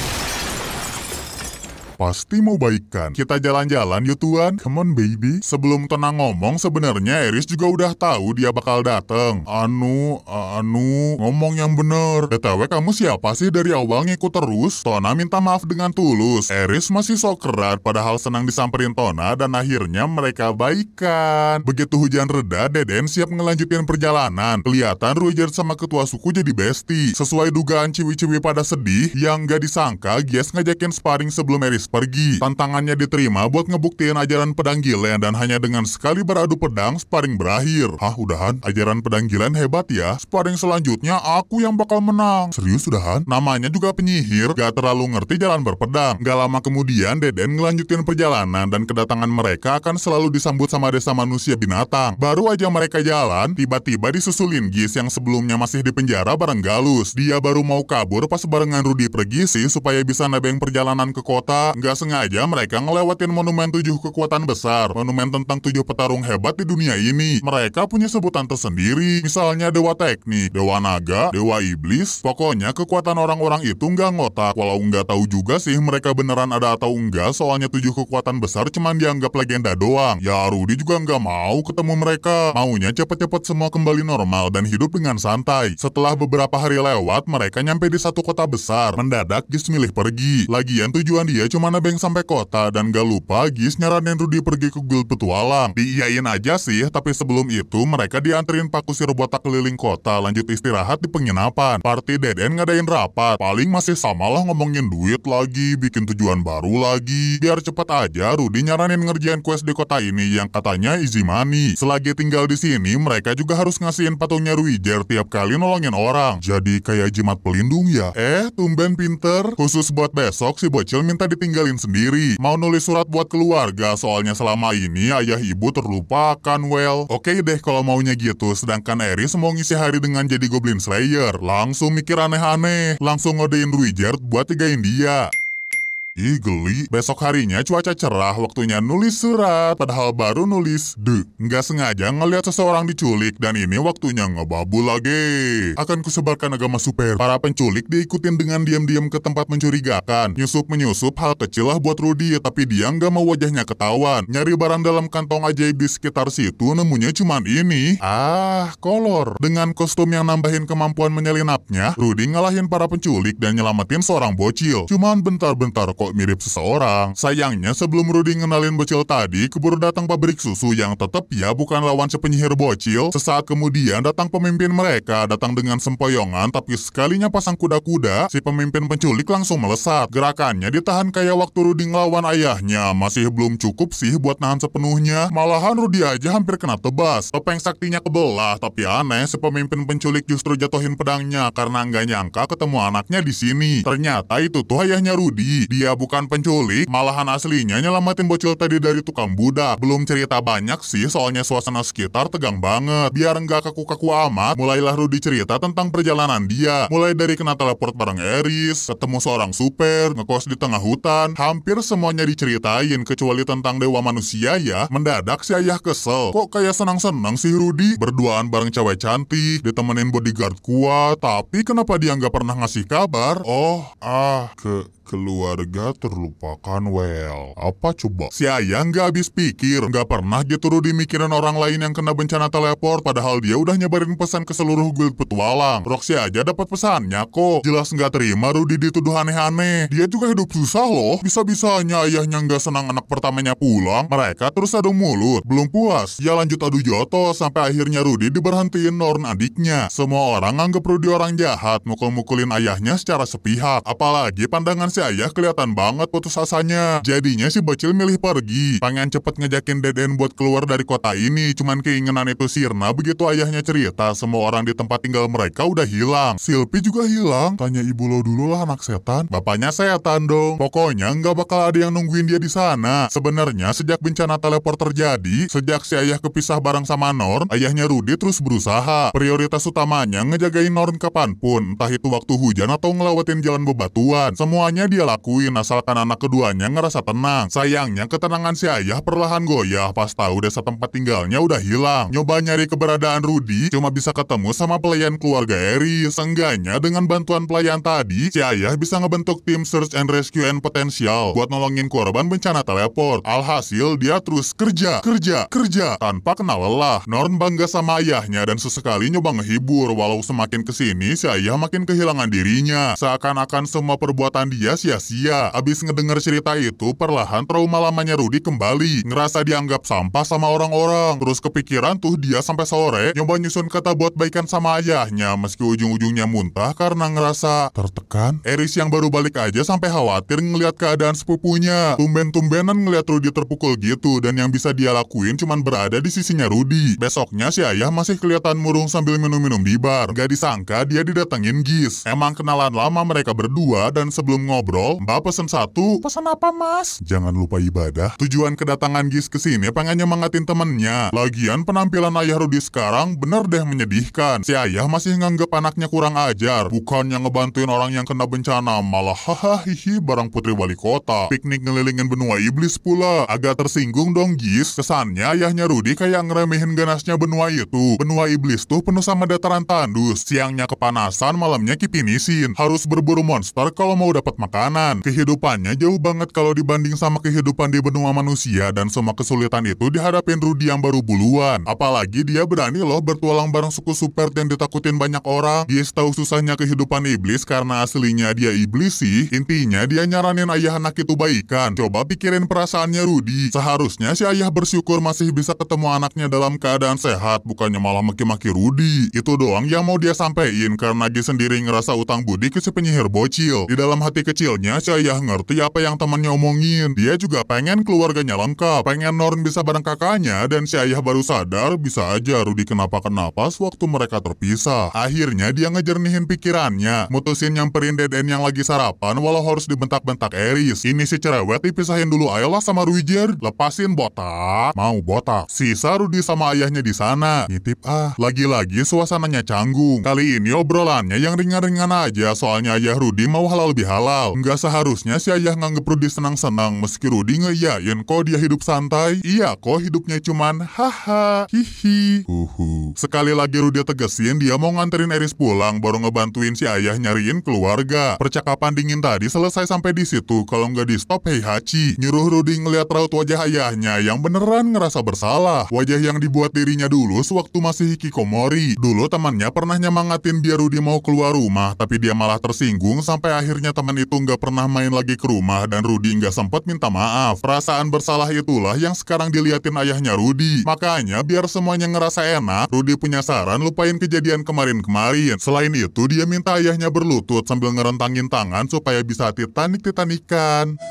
Speaker 1: Pasti mau baikkan Kita jalan-jalan yuk tuan. Come on baby. Sebelum tenang ngomong sebenarnya Eris juga udah tahu dia bakal dateng. Anu, anu, ngomong yang bener. BTW kamu siapa sih dari awal ngikut terus? Tona minta maaf dengan tulus. Eris masih sok kerat padahal senang disamperin Tona dan akhirnya mereka baikan. Begitu hujan reda, Deden siap ngelanjutin perjalanan. Kelihatan Roger sama ketua suku jadi bestie. Sesuai dugaan ciwi-ciwi pada sedih, yang gak disangka Gies ngajakin sparring sebelum Eris pergi. Tantangannya diterima buat ngebuktiin ajaran pedang gilen dan hanya dengan sekali beradu pedang, sparring berakhir. Hah, udahan? Ajaran pedang gilen hebat ya. Sparring selanjutnya aku yang bakal menang. Serius, udahan? Namanya juga penyihir, gak terlalu ngerti jalan berpedang. Gak lama kemudian, Deden ngelanjutin perjalanan dan kedatangan mereka akan selalu disambut sama desa manusia binatang. Baru aja mereka jalan, tiba-tiba disusulin Gis yang sebelumnya masih di penjara bareng Galus. Dia baru mau kabur pas barengan Rudi pergi sih supaya bisa nebeng perjalanan ke kota. Nggak sengaja mereka ngelewatin monumen tujuh kekuatan besar, monumen tentang tujuh petarung hebat di dunia ini. Mereka punya sebutan tersendiri, misalnya Dewa Teknik, Dewa Naga, Dewa Iblis. Pokoknya kekuatan orang-orang itu nggak ngotak, walau nggak tahu juga sih mereka beneran ada atau enggak, soalnya tujuh kekuatan besar cuman dianggap legenda doang. Ya Rudy juga nggak mau ketemu mereka, maunya cepet-cepet semua kembali normal dan hidup dengan santai. Setelah beberapa hari lewat, mereka nyampe di satu kota besar. Mendadak Gis milih pergi. Lagian tujuan dia cuma mana Beng sampai kota dan gak lupa Gis nyaranin Rudy pergi ke guild petualang. Diiyain aja sih, tapi sebelum itu mereka dianterin Pak Kusir botak keliling kota lanjut istirahat di penginapan. Party Deden ngadain rapat, paling masih samalah ngomongin duit lagi, bikin tujuan baru lagi. Biar cepet aja Rudy nyaranin ngerjain quest di kota ini yang katanya easy money. Selagi tinggal di sini, mereka juga harus ngasihin patungnya Ruijer tiap kali nolongin orang. Jadi kayak jimat pelindung ya. Eh, tumben pinter. Khusus buat besok si bocil minta ditinggal tinggalin sendiri. Mau nulis surat buat keluarga, soalnya selama ini ayah ibu terlupakan, well. Oke okay deh kalau maunya gitu, sedangkan Eris mau ngisi hari dengan jadi Goblin Slayer. Langsung mikir aneh-aneh, langsung ngodein Ruijert buat tigain dia. Ih geli, besok harinya cuaca cerah waktunya nulis surat padahal baru nulis de. Nggak sengaja ngelihat seseorang diculik dan ini waktunya ngebabu lagi. Akan kusebarkan agama super. Para penculik diikutin dengan diam-diam ke tempat mencurigakan. nyusup menyusup hal kecil lah buat Rudy tapi dia nggak mau wajahnya ketahuan. Nyari barang dalam kantong ajaib di sekitar situ nemunya cuman ini. Ah, kolor. Dengan kostum yang nambahin kemampuan menyelinapnya, Rudy ngalahin para penculik dan nyelamatin seorang bocil. Cuman bentar-bentar kok kok mirip seseorang. Sayangnya sebelum Rudy ngenalin bocil tadi, keburu datang pabrik susu yang tetap ya bukan lawan sepenyihir bocil. Sesaat kemudian datang pemimpin mereka, datang dengan sempoyongan tapi sekalinya pasang kuda-kuda, si pemimpin penculik langsung melesat. Gerakannya ditahan kayak waktu Rudy ngelawan ayahnya, masih belum cukup sih buat nahan sepenuhnya. Malahan Rudy aja hampir kena tebas. Topeng saktinya kebelah, tapi aneh si pemimpin penculik justru jatuhin pedangnya karena nggak nyangka ketemu anaknya di sini. Ternyata itu tuh ayahnya Rudy. Dia bukan penculik, malahan aslinya nyelamatin bocil tadi dari tukang budak. Belum cerita banyak sih, soalnya suasana sekitar tegang banget. Biar nggak kaku-kaku amat, mulailah Rudy cerita tentang perjalanan dia. Mulai dari kena teleport bareng Eris, ketemu seorang super, ngekos di tengah hutan, hampir semuanya diceritain kecuali tentang dewa manusia ya. Mendadak si ayah kesel, kok kayak senang-senang sih Rudy? Berduaan bareng cewek cantik, ditemenin bodyguard kuat, tapi kenapa dia nggak pernah ngasih kabar? Oh, ah, ke keluarga terlupakan well. Apa coba? Si ayah nggak habis pikir, nggak pernah gitu di mikirin orang lain yang kena bencana teleport, padahal dia udah nyebarin pesan ke seluruh guild petualang. Roxy aja dapat pesannya kok. Jelas nggak terima Rudy dituduh aneh-aneh. Dia juga hidup susah loh. Bisa-bisanya ayahnya nggak senang anak pertamanya pulang, mereka terus adu mulut. Belum puas, ya lanjut adu joto sampai akhirnya Rudy diberhentiin Norn adiknya. Semua orang anggap Rudy orang jahat, mukul-mukulin ayahnya secara sepihak. Apalagi pandangan si ayah kelihatan banget putus asanya. Jadinya si bocil milih pergi. Pengen cepet ngejakin Deden buat keluar dari kota ini. Cuman keinginan itu sirna begitu ayahnya cerita. Semua orang di tempat tinggal mereka udah hilang. Silpi juga hilang. Tanya ibu lo dulu lah anak setan. Bapaknya setan dong. Pokoknya nggak bakal ada yang nungguin dia di sana. Sebenarnya sejak bencana teleport terjadi, sejak si ayah kepisah barang sama Norn, ayahnya Rudi terus berusaha. Prioritas utamanya ngejagain Norn kapanpun. Entah itu waktu hujan atau ngelawatin jalan bebatuan. Semuanya dia lakuin asalkan anak keduanya ngerasa tenang. Sayangnya ketenangan si ayah perlahan goyah pas tahu desa tempat tinggalnya udah hilang. Nyoba nyari keberadaan Rudy cuma bisa ketemu sama pelayan keluarga Eri. Sengganya dengan bantuan pelayan tadi, si ayah bisa ngebentuk tim search and rescue and potensial buat nolongin korban bencana teleport. Alhasil dia terus kerja, kerja, kerja tanpa kenal lelah. Norn bangga sama ayahnya dan sesekali nyoba ngehibur walau semakin kesini si ayah makin kehilangan dirinya. Seakan-akan semua perbuatan dia sia-sia. Abis ngedenger cerita itu, perlahan trauma lamanya Rudy kembali. Ngerasa dianggap sampah sama orang-orang. Terus kepikiran tuh dia sampai sore nyoba nyusun kata buat baikan sama ayahnya meski ujung-ujungnya muntah karena ngerasa tertekan. Eris yang baru balik aja sampai khawatir ngeliat keadaan sepupunya. Tumben-tumbenan ngeliat Rudy terpukul gitu dan yang bisa dia lakuin cuman berada di sisinya Rudy. Besoknya si ayah masih kelihatan murung sambil minum-minum di bar. Gak disangka dia didatengin Gis. Emang kenalan lama mereka berdua dan sebelum ngobrol ngobrol, Mbak pesen satu. Pesan apa, Mas? Jangan lupa ibadah. Tujuan kedatangan Gis ke sini pengen nyemangatin temennya. Lagian penampilan ayah Rudi sekarang bener deh menyedihkan. Si ayah masih nganggep anaknya kurang ajar. Bukannya ngebantuin orang yang kena bencana, malah hahaha hihi barang putri wali kota. Piknik ngelilingin benua iblis pula. Agak tersinggung dong Gis. Kesannya ayahnya Rudi kayak ngeremehin ganasnya benua itu. Benua iblis tuh penuh sama dataran tandus. Siangnya kepanasan, malamnya kipinisin. Harus berburu monster kalau mau dapat makan makanan. Kehidupannya jauh banget kalau dibanding sama kehidupan di benua manusia dan semua kesulitan itu dihadapin Rudy yang baru buluan. Apalagi dia berani loh bertualang bareng suku super yang ditakutin banyak orang. Dia tahu susahnya kehidupan iblis karena aslinya dia iblis sih. Intinya dia nyaranin ayah anak itu baikan. Coba pikirin perasaannya Rudy. Seharusnya si ayah bersyukur masih bisa ketemu anaknya dalam keadaan sehat, bukannya malah maki-maki Rudy. Itu doang yang mau dia sampaikan karena dia sendiri ngerasa utang budi ke si penyihir bocil. Di dalam hati kecil kecilnya ayah ngerti apa yang temannya omongin. Dia juga pengen keluarganya lengkap, pengen Norn bisa bareng kakaknya, dan si ayah baru sadar bisa aja Rudy kenapa-kenapa waktu mereka terpisah. Akhirnya dia ngejernihin pikirannya, mutusin nyamperin Deden yang lagi sarapan walau harus dibentak-bentak Eris. Ini si cerewet dipisahin dulu ayolah sama Ruijer, lepasin botak. Mau botak. Sisa Rudy sama ayahnya di sana. Nitip ah. Lagi-lagi suasananya canggung. Kali ini obrolannya yang ringan-ringan aja soalnya ayah Rudy mau halal lebih halal. Wow, nggak seharusnya si ayah nganggep Rudy senang-senang meski Rudy ngeyain kok dia hidup santai. Iya kok hidupnya cuman haha, hihi, huhu. Sekali lagi Rudy tegesin dia mau nganterin Eris pulang baru ngebantuin si ayah nyariin keluarga. Percakapan dingin tadi selesai sampai di situ kalau nggak di stop Hei Hachi. Nyuruh Rudy ngeliat raut wajah ayahnya yang beneran ngerasa bersalah. Wajah yang dibuat dirinya dulu sewaktu masih Hikikomori. Dulu temannya pernah nyemangatin biar Rudy mau keluar rumah tapi dia malah tersinggung sampai akhirnya teman itu itu nggak pernah main lagi ke rumah dan Rudy nggak sempat minta maaf. Perasaan bersalah itulah yang sekarang diliatin ayahnya Rudy. Makanya biar semuanya ngerasa enak, Rudy punya saran lupain kejadian kemarin-kemarin. Selain itu, dia minta ayahnya berlutut sambil ngerentangin tangan supaya bisa titanik-titanikan.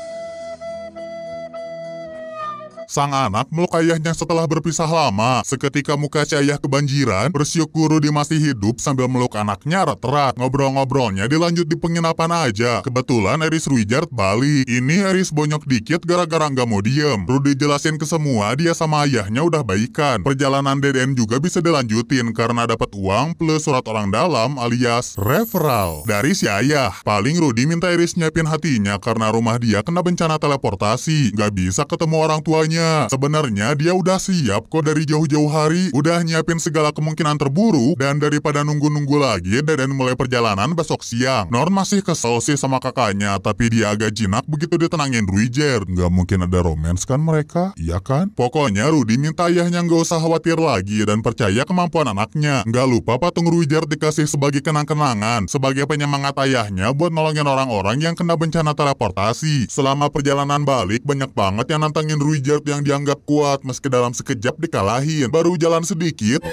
Speaker 1: Sang anak meluk ayahnya setelah berpisah lama. Seketika muka si ayah kebanjiran, Bersyukuru guru di masih hidup sambil meluk anaknya erat-erat. Ngobrol-ngobrolnya dilanjut di penginapan aja. Kebetulan Eris Wijard balik. Ini Eris bonyok dikit gara-gara nggak mau diem. Rudy jelasin ke semua, dia sama ayahnya udah baikan. Perjalanan DDN juga bisa dilanjutin karena dapat uang plus surat orang dalam alias referral dari si ayah. Paling Rudy minta Eris nyiapin hatinya karena rumah dia kena bencana teleportasi. Nggak bisa ketemu orang tuanya Sebenarnya dia udah siap kok dari jauh-jauh hari, udah nyiapin segala kemungkinan terburuk, dan daripada nunggu-nunggu lagi, Deden mulai perjalanan besok siang. Norn masih kesel sih sama kakaknya, tapi dia agak jinak begitu ditenangin Ruijer. Nggak mungkin ada romans kan mereka? Iya kan? Pokoknya Rudy minta ayahnya nggak usah khawatir lagi dan percaya kemampuan anaknya. Gak lupa patung Ruijer dikasih sebagai kenang-kenangan, sebagai penyemangat ayahnya buat nolongin orang-orang yang kena bencana teleportasi. Selama perjalanan balik, banyak banget yang nantangin Ruijer yang dianggap kuat meski dalam sekejap dikalahin. Baru jalan sedikit,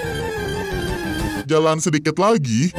Speaker 1: jalan sedikit lagi,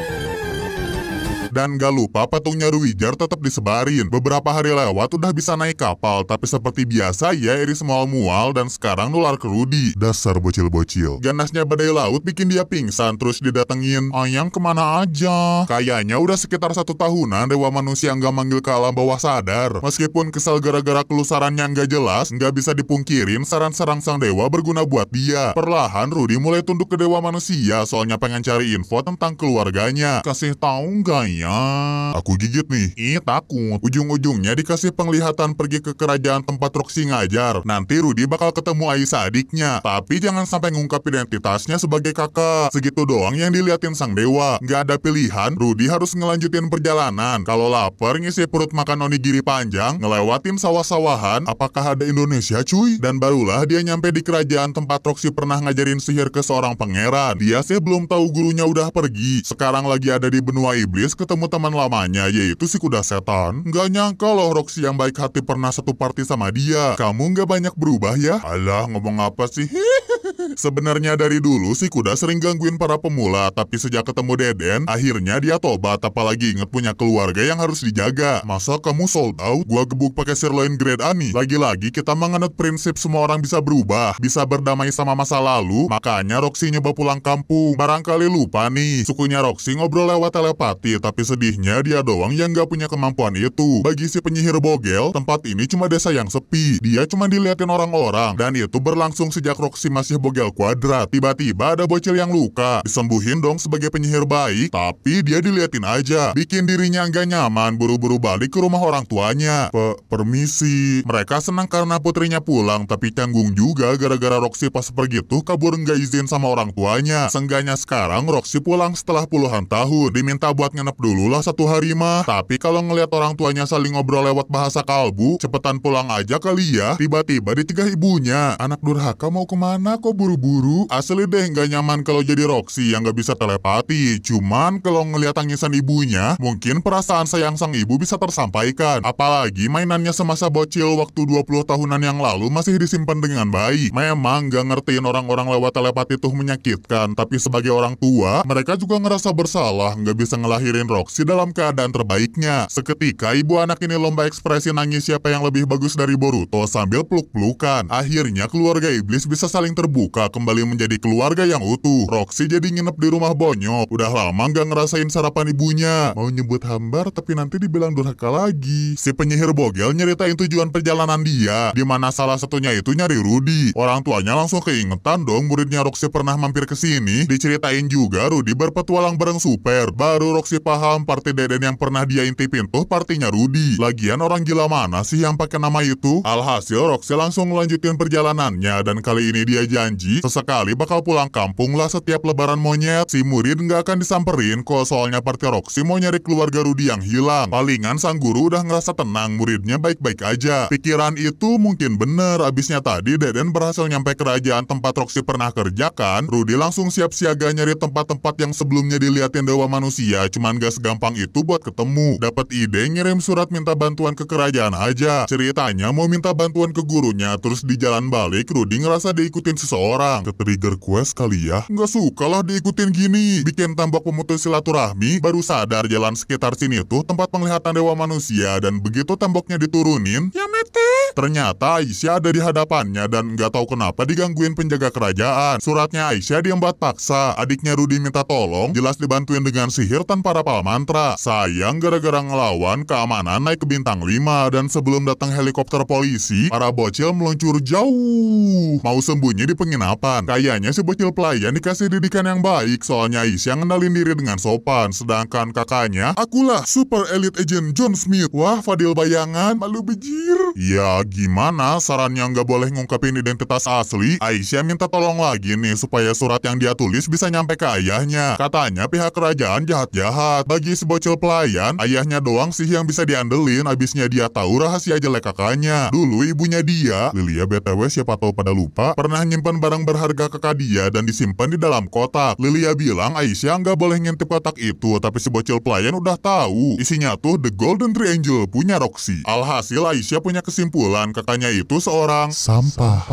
Speaker 1: dan gak lupa patungnya Ruijar tetap disebarin. Beberapa hari lewat udah bisa naik kapal, tapi seperti biasa ya Iris mual-mual dan sekarang nular ke Rudi. Dasar bocil-bocil. Ganasnya badai laut bikin dia pingsan terus didatengin. Ayang kemana aja? Kayaknya udah sekitar satu tahunan dewa manusia nggak manggil ke alam bawah sadar. Meskipun kesal gara-gara kelusarannya nggak jelas, nggak bisa dipungkirin saran-saran sang dewa berguna buat dia. Perlahan Rudi mulai tunduk ke dewa manusia soalnya pengen cari info tentang keluarganya. Kasih tahu nggak ya? Ya, aku gigit nih. Ih, takut. Ujung-ujungnya dikasih penglihatan pergi ke kerajaan tempat Roxy ngajar. Nanti Rudy bakal ketemu Aisyah adiknya. Tapi jangan sampai ngungkap identitasnya sebagai kakak. Segitu doang yang dilihatin sang dewa. Nggak ada pilihan, Rudy harus ngelanjutin perjalanan. Kalau lapar, ngisi perut makan onigiri panjang, ngelewatin sawah-sawahan, apakah ada Indonesia cuy? Dan barulah dia nyampe di kerajaan tempat Roxy pernah ngajarin sihir ke seorang pangeran. Dia sih belum tahu gurunya udah pergi. Sekarang lagi ada di benua iblis ketemu teman lamanya, yaitu si kuda setan. Nggak nyangka loh Roxy yang baik hati pernah satu party sama dia. Kamu nggak banyak berubah ya? Alah, ngomong apa sih? Sebenarnya dari dulu si kuda sering gangguin para pemula, tapi sejak ketemu Deden, akhirnya dia tobat apalagi inget punya keluarga yang harus dijaga. Masa kamu sold out? Gua gebuk pakai sirloin grade ani. Lagi-lagi kita menganut prinsip semua orang bisa berubah, bisa berdamai sama masa lalu, makanya Roxy nyoba pulang kampung. Barangkali lupa nih, sukunya Roxy ngobrol lewat telepati, tapi sedihnya dia doang yang gak punya kemampuan itu. Bagi si penyihir Bogel, tempat ini cuma desa yang sepi. Dia cuma diliatin orang-orang, dan itu berlangsung sejak Roxy masih Bogel 3 kuadrat. Tiba-tiba ada bocil yang luka, disembuhin dong sebagai penyihir baik, tapi dia diliatin aja, bikin dirinya nggak nyaman, buru-buru balik ke rumah orang tuanya. Pe permisi. Mereka senang karena putrinya pulang, tapi canggung juga gara-gara Roxy pas pergi tuh kabur nggak izin sama orang tuanya. Sengganya sekarang Roxy pulang setelah puluhan tahun, diminta buat nginep dulu lah satu hari mah. Tapi kalau ngelihat orang tuanya saling ngobrol lewat bahasa kalbu, cepetan pulang aja kali ya. Tiba-tiba ditegah ibunya. Anak durhaka mau kemana kok buru-buru, asli deh nggak nyaman kalau jadi Roxy yang nggak bisa telepati. Cuman kalau ngeliat tangisan ibunya, mungkin perasaan sayang sang ibu bisa tersampaikan. Apalagi mainannya semasa bocil waktu 20 tahunan yang lalu masih disimpan dengan baik. Memang nggak ngertiin orang-orang lewat telepati tuh menyakitkan, tapi sebagai orang tua, mereka juga ngerasa bersalah nggak bisa ngelahirin Roxy dalam keadaan terbaiknya. Seketika ibu anak ini lomba ekspresi nangis siapa yang lebih bagus dari Boruto sambil peluk-pelukan. Akhirnya keluarga iblis bisa saling terbuka Luka kembali menjadi keluarga yang utuh. Roxy jadi nginep di rumah Bonyok. Udah lama nggak ngerasain sarapan ibunya. Mau nyebut hambar tapi nanti dibilang durhaka lagi. Si penyihir Bogel nyeritain tujuan perjalanan dia. Dimana salah satunya itu nyari Rudy. Orang tuanya langsung keingetan dong muridnya Roxy pernah mampir ke sini. Diceritain juga Rudy berpetualang bareng Super. Baru Roxy paham partai Deden yang pernah dia intipin tuh partinya Rudy. Lagian orang gila mana sih yang pakai nama itu? Alhasil Roxy langsung lanjutin perjalanannya dan kali ini dia janji janji sesekali bakal pulang kampung lah setiap lebaran monyet. Si murid nggak akan disamperin kok soalnya Partai Roksi mau nyari keluarga Rudi yang hilang. Palingan sang guru udah ngerasa tenang muridnya baik-baik aja. Pikiran itu mungkin bener abisnya tadi Deden berhasil nyampe kerajaan tempat Roksi pernah kerjakan kan. Rudi langsung siap siaga nyari tempat-tempat yang sebelumnya dilihatin dewa manusia cuman gak segampang itu buat ketemu. Dapat ide ngirim surat minta bantuan ke kerajaan aja. Ceritanya mau minta bantuan ke gurunya terus di jalan balik Rudi ngerasa diikutin seseorang orang. Ke trigger quest kali ya? Nggak suka lah diikutin gini. Bikin tembok pemutus silaturahmi, baru sadar jalan sekitar sini tuh tempat penglihatan dewa manusia. Dan begitu temboknya diturunin... Ya mete! Ternyata Aisyah ada di hadapannya dan nggak tahu kenapa digangguin penjaga kerajaan. Suratnya Aisyah diembat paksa, adiknya Rudi minta tolong, jelas dibantuin dengan sihir tanpa rapal mantra. Sayang gara-gara ngelawan, keamanan naik ke bintang 5 dan sebelum datang helikopter polisi, para bocil meluncur jauh. Mau sembunyi di penginapan. Kayaknya si bocil pelayan dikasih didikan yang baik, soalnya Aisyah ngendalin diri dengan sopan. Sedangkan kakaknya, akulah super elite agent John Smith. Wah, Fadil bayangan, malu bejir. Ya, gimana sarannya nggak boleh ngungkapin identitas asli? Aisyah minta tolong lagi nih supaya surat yang dia tulis bisa nyampe ke ayahnya. Katanya pihak kerajaan jahat-jahat. Bagi sebocil pelayan, ayahnya doang sih yang bisa diandelin abisnya dia tahu rahasia jelek kakaknya. Dulu ibunya dia, Lilia BTW siapa tahu pada lupa, pernah nyimpan barang berharga kakak dia dan disimpan di dalam kotak. Lilia bilang Aisyah nggak boleh ngintip kotak itu, tapi si bocil pelayan udah tahu. Isinya tuh The Golden Triangle punya Roxy. Alhasil Aisyah punya kesimpulan Kebetulan katanya itu seorang sampah.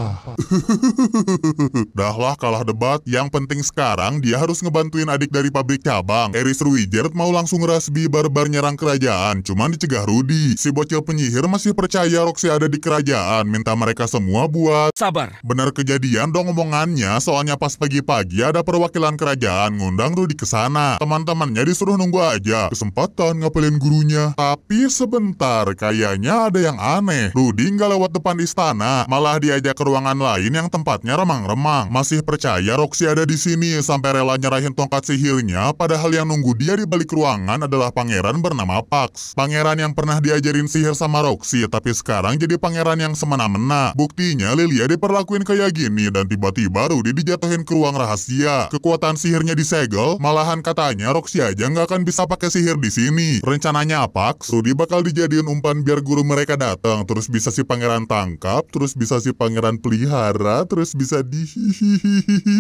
Speaker 1: Dahlah kalah debat, yang penting sekarang dia harus ngebantuin adik dari pabrik cabang. Eris Ruijert mau langsung rasbi barbar nyerang kerajaan, cuman dicegah Rudi. Si bocil penyihir masih percaya Roxy ada di kerajaan, minta mereka semua buat... Sabar. Benar kejadian dong omongannya, soalnya pas pagi-pagi ada perwakilan kerajaan ngundang Rudi ke sana. Teman-temannya disuruh nunggu aja, kesempatan ngapelin gurunya. Tapi sebentar, kayaknya ada yang aneh. Rudi Hingga lewat depan istana, malah diajak ke ruangan lain yang tempatnya remang-remang. Masih percaya Roxy ada di sini sampai rela nyerahin tongkat sihirnya, padahal yang nunggu dia di balik ruangan adalah pangeran bernama Pax. Pangeran yang pernah diajarin sihir sama Roxy, tapi sekarang jadi pangeran yang semena-mena. Buktinya Lilia diperlakuin kayak gini dan tiba-tiba Rudy dijatuhin ke ruang rahasia. Kekuatan sihirnya disegel, malahan katanya Roxy aja nggak akan bisa pakai sihir di sini. Rencananya Pax, Rudy bakal dijadiin umpan biar guru mereka datang, terus bisa si pangeran tangkap, terus bisa si pangeran pelihara, terus bisa di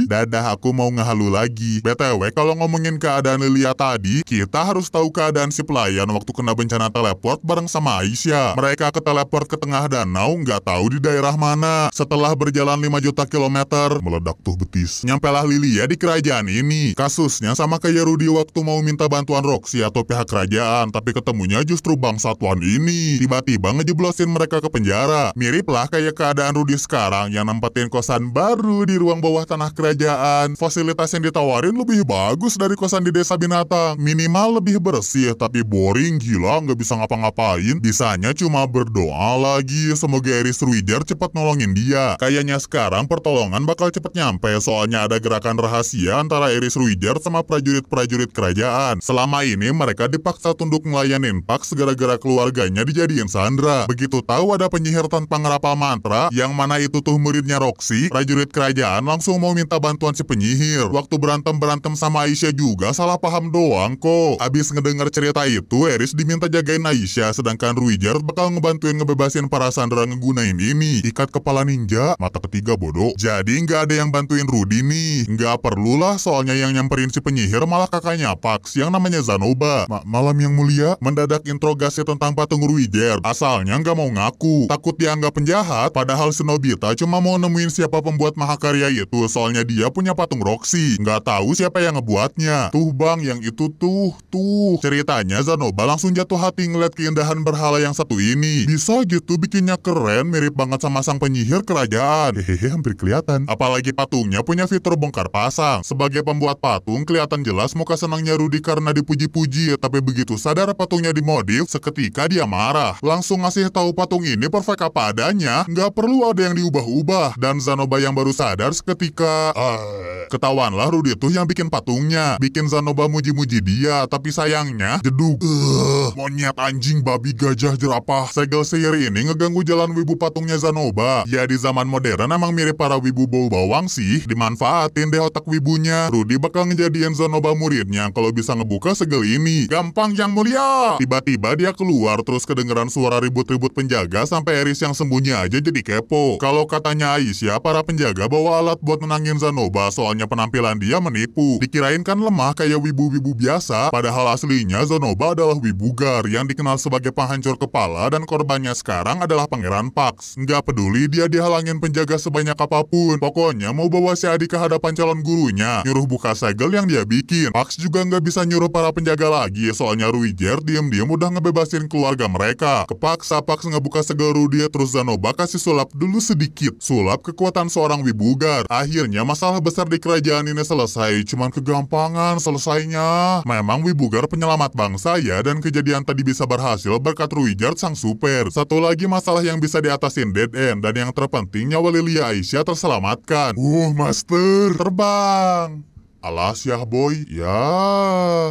Speaker 1: Dadah, aku mau ngehalu lagi. BTW, kalau ngomongin keadaan Lilia tadi, kita harus tahu keadaan si pelayan waktu kena bencana teleport bareng sama Aisyah. Mereka ke teleport ke tengah danau, nggak tahu di daerah mana. Setelah berjalan 5 juta kilometer, meledak tuh betis. Nyampelah Lilia di kerajaan ini. Kasusnya sama kayak Rudy waktu mau minta bantuan Roxy atau pihak kerajaan, tapi ketemunya justru bangsatuan ini. Tiba-tiba ngejeblosin mereka ke penjara penjara. Miriplah kayak keadaan Rudy sekarang yang nempatin kosan baru di ruang bawah tanah kerajaan. Fasilitas yang ditawarin lebih bagus dari kosan di desa binatang. Minimal lebih bersih tapi boring, gila, nggak bisa ngapa-ngapain. Bisanya cuma berdoa lagi semoga Eris Ruider cepat nolongin dia. Kayaknya sekarang pertolongan bakal cepat nyampe soalnya ada gerakan rahasia antara Eris Ruider sama prajurit-prajurit kerajaan. Selama ini mereka dipaksa tunduk ngelayanin Pax gara-gara keluarganya dijadiin Sandra. Begitu tahu ada penyihir tanpa ngerapa mantra, yang mana itu tuh muridnya Roxy, prajurit kerajaan langsung mau minta bantuan si penyihir. Waktu berantem-berantem sama Aisyah juga salah paham doang kok. Abis ngedenger cerita itu, Eris diminta jagain Aisyah, sedangkan Ruijar bakal ngebantuin ngebebasin para sandera ngegunain ini. Ikat kepala ninja, mata ketiga bodoh. Jadi nggak ada yang bantuin Rudy nih. Nggak perlulah soalnya yang nyamperin si penyihir malah kakaknya Pax yang namanya Zanoba. Ma malam yang mulia, mendadak interogasi tentang patung Ruijar. Asalnya nggak mau ngaku. Takut dianggap penjahat, padahal Snobita cuma mau nemuin siapa pembuat mahakarya itu, soalnya dia punya patung Roxy. Nggak tahu siapa yang ngebuatnya. Tuh bang, yang itu tuh, tuh. Ceritanya Zanoba langsung jatuh hati ngeliat keindahan berhala yang satu ini. Bisa gitu bikinnya keren, mirip banget sama sang penyihir kerajaan. Hehehe, hampir kelihatan. Apalagi patungnya punya fitur bongkar pasang. Sebagai pembuat patung, kelihatan jelas muka senangnya Rudy karena dipuji-puji, tapi begitu sadar patungnya dimodif, seketika dia marah. Langsung ngasih tahu patung ini perfect apa adanya, nggak perlu ada yang diubah-ubah. Dan Zanoba yang baru sadar seketika... Uh, ketahuanlah Rudy itu yang bikin patungnya. Bikin Zanoba muji-muji dia, tapi sayangnya jeduk. Uh, monyet anjing babi gajah jerapah. Segel sihir ini ngeganggu jalan wibu patungnya Zanoba. Ya di zaman modern emang mirip para wibu bau bawang sih. Dimanfaatin deh otak wibunya. Rudy bakal ngejadiin Zanoba muridnya kalau bisa ngebuka segel ini. Gampang yang mulia! Tiba-tiba dia keluar terus kedengeran suara ribut-ribut penjaga sampai sampai Eris yang sembunyi aja jadi kepo. Kalau katanya Aisyah, para penjaga bawa alat buat menangin Zanoba soalnya penampilan dia menipu. Dikirain kan lemah kayak wibu-wibu biasa, padahal aslinya Zanoba adalah wibugar yang dikenal sebagai penghancur kepala dan korbannya sekarang adalah Pangeran Pax. Nggak peduli dia dihalangin penjaga sebanyak apapun, pokoknya mau bawa si adik ke hadapan calon gurunya, nyuruh buka segel yang dia bikin. Pax juga nggak bisa nyuruh para penjaga lagi soalnya Ruijer diem-diem udah ngebebasin keluarga mereka. Kepaksa Pax ngebuka segel baru dia terus Zanoba kasih sulap dulu sedikit. Sulap kekuatan seorang wibugar. Akhirnya masalah besar di kerajaan ini selesai. Cuman kegampangan selesainya. Memang wibugar penyelamat bangsa ya dan kejadian tadi bisa berhasil berkat Ruijard sang super. Satu lagi masalah yang bisa diatasin dead end dan yang terpenting nyawa Lilia Aisyah terselamatkan. Uh, master. Terbang. Alas ya boy, ya.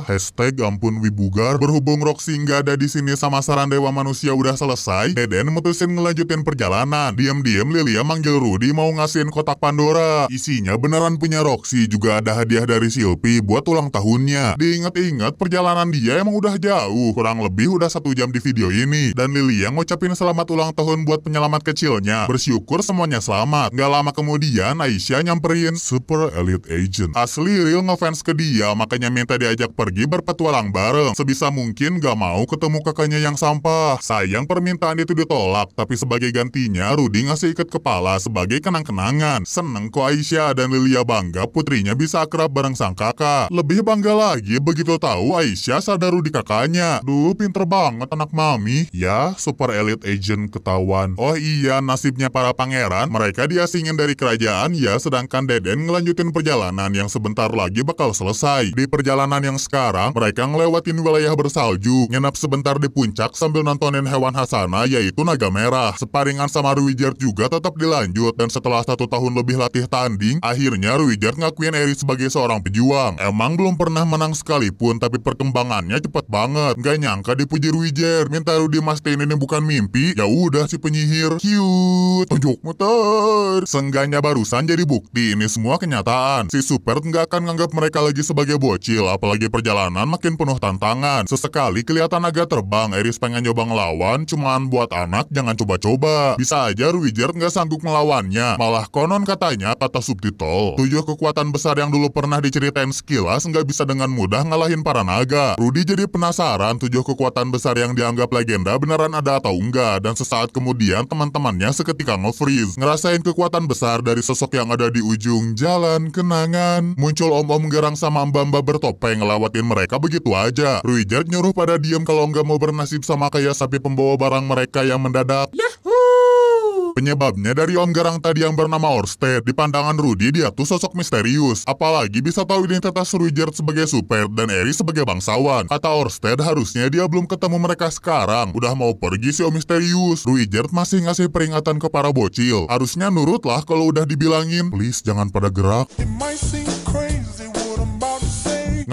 Speaker 1: Hashtag ampun wibugar. Berhubung Roxy nggak ada di sini sama saran Dewa Manusia udah selesai, Deden mutusin ngelanjutin perjalanan. Diam-diam Lilia manggil Rudy mau ngasihin kotak Pandora. Isinya beneran punya Roxy, juga ada hadiah dari Silpi buat ulang tahunnya. Diinget-inget perjalanan dia emang udah jauh, kurang lebih udah satu jam di video ini. Dan Lilia ngucapin selamat ulang tahun buat penyelamat kecilnya. Bersyukur semuanya selamat. Gak lama kemudian Aisyah nyamperin Super Elite Agent. Asli Cyril ngefans ke dia, makanya minta diajak pergi berpetualang bareng. Sebisa mungkin gak mau ketemu kakaknya yang sampah. Sayang permintaan itu ditolak, tapi sebagai gantinya Rudy ngasih ikat kepala sebagai kenang-kenangan. Seneng kok Aisyah dan Lilia bangga putrinya bisa akrab bareng sang kakak. Lebih bangga lagi begitu tahu Aisyah sadar Rudy kakaknya. Duh, pinter banget anak mami. Ya, super elite agent ketahuan. Oh iya, nasibnya para pangeran, mereka diasingin dari kerajaan ya, sedangkan Deden ngelanjutin perjalanan yang sebentar lagi bakal selesai. Di perjalanan yang sekarang, mereka ngelewatin wilayah bersalju, nyenap sebentar di puncak sambil nontonin hewan hasana yaitu naga merah. Separingan sama Ruijer juga tetap dilanjut dan setelah satu tahun lebih latih tanding, akhirnya Ruijer ngakuin Eri sebagai seorang pejuang. Emang belum pernah menang sekalipun, tapi perkembangannya cepet banget. Gak nyangka dipuji Ruijer, minta Rudy mastiin ini bukan mimpi, ya udah si penyihir. Cute, tunjuk muter. Sengganya barusan jadi bukti, ini semua kenyataan. Si Super nggak akan nganggap mereka lagi sebagai bocil, apalagi perjalanan makin penuh tantangan. Sesekali kelihatan agak terbang, Eris pengen nyoba ngelawan, cuman buat anak jangan coba-coba. Bisa aja Ruijer nggak sanggup ngelawannya, malah konon katanya, kata subtitle, tujuh kekuatan besar yang dulu pernah diceritain sekilas nggak bisa dengan mudah ngalahin para naga. Rudy jadi penasaran tujuh kekuatan besar yang dianggap legenda beneran ada atau enggak, dan sesaat kemudian teman-temannya seketika nge-freeze, ngerasain kekuatan besar dari sosok yang ada di ujung jalan kenangan. Muncul om-om gerang sama mbak-mbak bertopeng ngelawatin mereka begitu aja. Ruijak nyuruh pada diem kalau nggak mau bernasib sama kayak sapi pembawa barang mereka yang mendadak. Yahoo! Penyebabnya dari Om Garang tadi yang bernama Orsted. Di pandangan Rudy, dia tuh sosok misterius. Apalagi bisa tahu identitas Ruijert sebagai super dan Eri sebagai bangsawan. Kata Orsted, harusnya dia belum ketemu mereka sekarang. Udah mau pergi si Om Misterius. Ruijert masih ngasih peringatan ke para bocil. Harusnya nurutlah kalau udah dibilangin. Please, jangan pada gerak. It might seem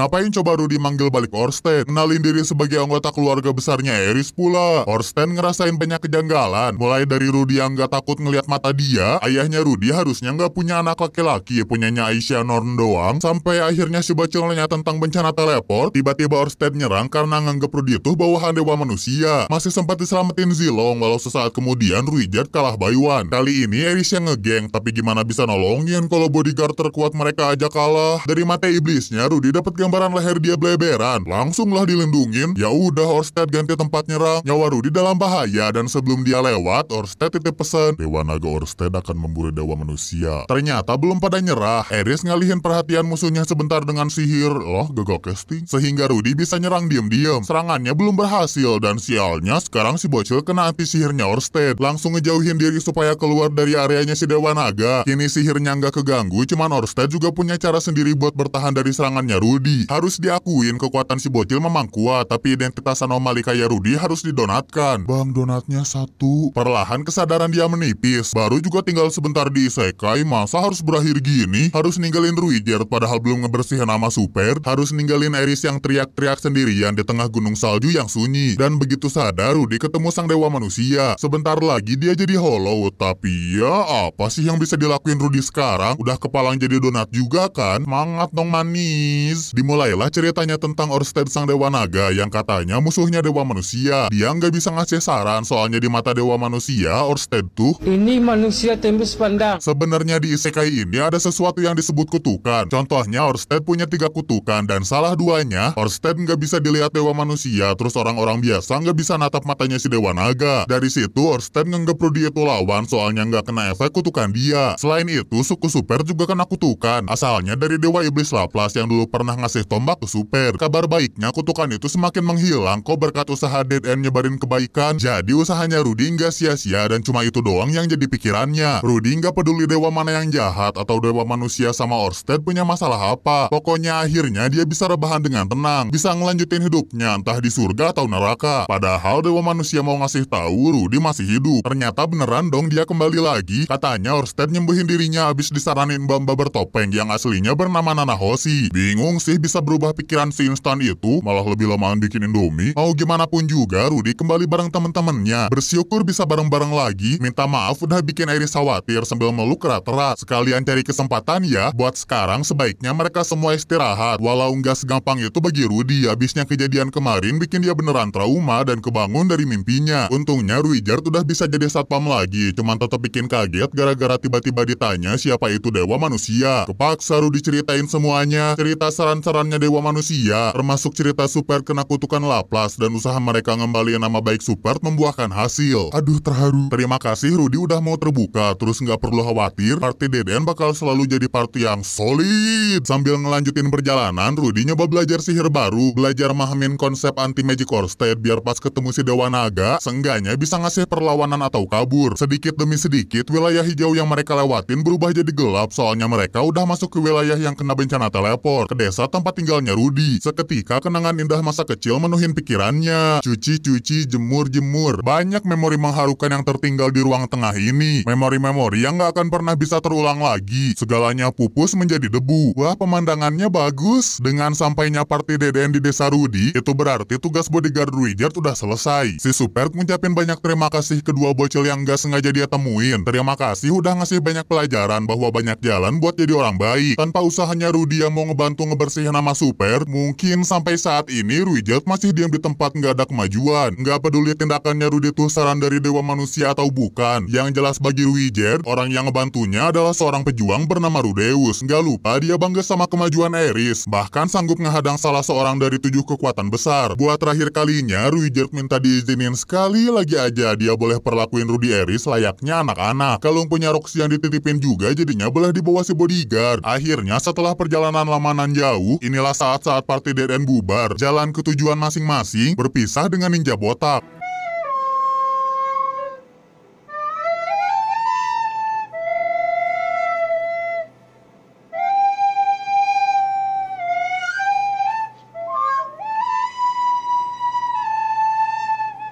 Speaker 1: Ngapain coba Rudy manggil balik Orsted? Kenalin diri sebagai anggota keluarga besarnya Eris pula. Orsted ngerasain banyak kejanggalan. Mulai dari Rudy yang gak takut ngelihat mata dia, ayahnya Rudy harusnya gak punya anak laki-laki, punyanya Aisyah Norn doang. Sampai akhirnya Subacil nanya tentang bencana teleport, tiba-tiba Orsted nyerang karena nganggep Rudy itu bawahan dewa manusia. Masih sempat diselamatin Zilong, walau sesaat kemudian Richard kalah Bayuan. Kali ini Eris yang ngegeng, tapi gimana bisa nolongin kalau bodyguard terkuat mereka aja kalah. Dari mata iblisnya, Rudy dapat gambar Lembaran leher dia bleberan. Langsunglah dilindungin. Ya udah Orsted ganti tempat nyerang. Nyawa Rudy dalam bahaya dan sebelum dia lewat, Orsted titip pesan, Dewa Naga Orsted akan memburu dewa manusia. Ternyata belum pada nyerah. Eris ngalihin perhatian musuhnya sebentar dengan sihir. Loh, gagal casting. Sehingga Rudy bisa nyerang diam-diam. Serangannya belum berhasil dan sialnya sekarang si bocil kena anti sihirnya Orsted. Langsung ngejauhin diri supaya keluar dari areanya si Dewa Naga. Kini sihirnya nggak keganggu, cuman Orsted juga punya cara sendiri buat bertahan dari serangannya Rudy. Rudy. Harus diakuin kekuatan si bocil memang kuat, tapi identitas anomali kayak Rudy harus didonatkan. Bang, donatnya satu. Perlahan kesadaran dia menipis, baru juga tinggal sebentar di Isekai, masa harus berakhir gini? Harus ninggalin Ruiger padahal belum ngebersihin nama super, harus ninggalin Eris yang teriak-teriak sendirian di tengah gunung salju yang sunyi. Dan begitu sadar, Rudy ketemu sang dewa manusia. Sebentar lagi dia jadi hollow, tapi ya apa sih yang bisa dilakuin Rudy sekarang? Udah kepalang jadi donat juga kan? Mangat dong manis. Dimulailah ceritanya tentang Orsted sang Dewa Naga yang katanya musuhnya Dewa Manusia. Dia nggak bisa ngasih saran soalnya di mata Dewa Manusia, Orsted tuh... Ini manusia tembus pandang. Sebenarnya di Isekai ini ada sesuatu yang disebut kutukan. Contohnya Orsted punya tiga kutukan dan salah duanya, Orsted nggak bisa dilihat Dewa Manusia, terus orang-orang biasa nggak bisa natap matanya si Dewa Naga. Dari situ, Orsted nggak perlu dia itu lawan soalnya nggak kena efek kutukan dia. Selain itu, suku super juga kena kutukan. Asalnya dari Dewa Iblis Laplace yang dulu pernah ngasih kasih tombak ke super. Kabar baiknya kutukan itu semakin menghilang kok berkat usaha Dead End nyebarin kebaikan. Jadi usahanya Rudy nggak sia-sia dan cuma itu doang yang jadi pikirannya. Rudy nggak peduli dewa mana yang jahat atau dewa manusia sama Orsted punya masalah apa. Pokoknya akhirnya dia bisa rebahan dengan tenang, bisa ngelanjutin hidupnya entah di surga atau neraka. Padahal dewa manusia mau ngasih tahu Rudy masih hidup. Ternyata beneran dong dia kembali lagi. Katanya Orsted nyembuhin dirinya abis disaranin Bamba bertopeng yang aslinya bernama Nanahoshi. Bingung sih bisa berubah pikiran si instan itu, malah lebih lamaan bikin Indomie. Mau gimana pun juga, Rudy kembali bareng temen-temennya. Bersyukur bisa bareng-bareng lagi, minta maaf udah bikin Iris khawatir sambil meluk rata Sekalian cari kesempatan ya, buat sekarang sebaiknya mereka semua istirahat. Walau nggak segampang itu bagi Rudi, habisnya kejadian kemarin bikin dia beneran trauma dan kebangun dari mimpinya. Untungnya Ruijard udah bisa jadi satpam lagi, cuman tetap bikin kaget gara-gara tiba-tiba ditanya siapa itu dewa manusia. Kepaksa Rudy ceritain semuanya, cerita saran-saran kebesarannya dewa manusia, termasuk cerita Super kena kutukan Laplace dan usaha mereka ngembali nama baik Super membuahkan hasil. Aduh terharu. Terima kasih Rudy udah mau terbuka, terus nggak perlu khawatir, party Deden bakal selalu jadi party yang solid. Sambil ngelanjutin perjalanan, Rudy nyoba belajar sihir baru, belajar mahamin konsep anti magic state biar pas ketemu si dewa naga, seenggaknya bisa ngasih perlawanan atau kabur. Sedikit demi sedikit, wilayah hijau yang mereka lewatin berubah jadi gelap soalnya mereka udah masuk ke wilayah yang kena bencana teleport. Ke desa tempat tinggalnya Rudi. Seketika kenangan indah masa kecil menuhin pikirannya. Cuci-cuci, jemur-jemur. Banyak memori mengharukan yang tertinggal di ruang tengah ini. Memori-memori yang gak akan pernah bisa terulang lagi. Segalanya pupus menjadi debu. Wah, pemandangannya bagus. Dengan sampainya party DDN di desa Rudi, itu berarti tugas bodyguard Ruijert sudah selesai. Si Super mengucapin banyak terima kasih kedua bocil yang gak sengaja dia temuin. Terima kasih udah ngasih banyak pelajaran bahwa banyak jalan buat jadi orang baik. Tanpa usahanya Rudi yang mau ngebantu ngebersih nama super, mungkin sampai saat ini Ruijat masih diam di tempat nggak ada kemajuan. Nggak peduli tindakannya Rudy itu saran dari Dewa Manusia atau bukan. Yang jelas bagi Ruijat, orang yang ngebantunya adalah seorang pejuang bernama Rudeus. Nggak lupa dia bangga sama kemajuan Eris, bahkan sanggup ngehadang salah seorang dari tujuh kekuatan besar. Buat terakhir kalinya, Ruijat minta diizinin sekali lagi aja dia boleh perlakuin Rudy Eris layaknya anak-anak. Kalau punya Roxy yang dititipin juga jadinya boleh dibawa si bodyguard. Akhirnya setelah perjalanan lamanan jauh, Inilah saat-saat partai Dead bubar, jalan ke tujuan masing-masing berpisah dengan Ninja Botak.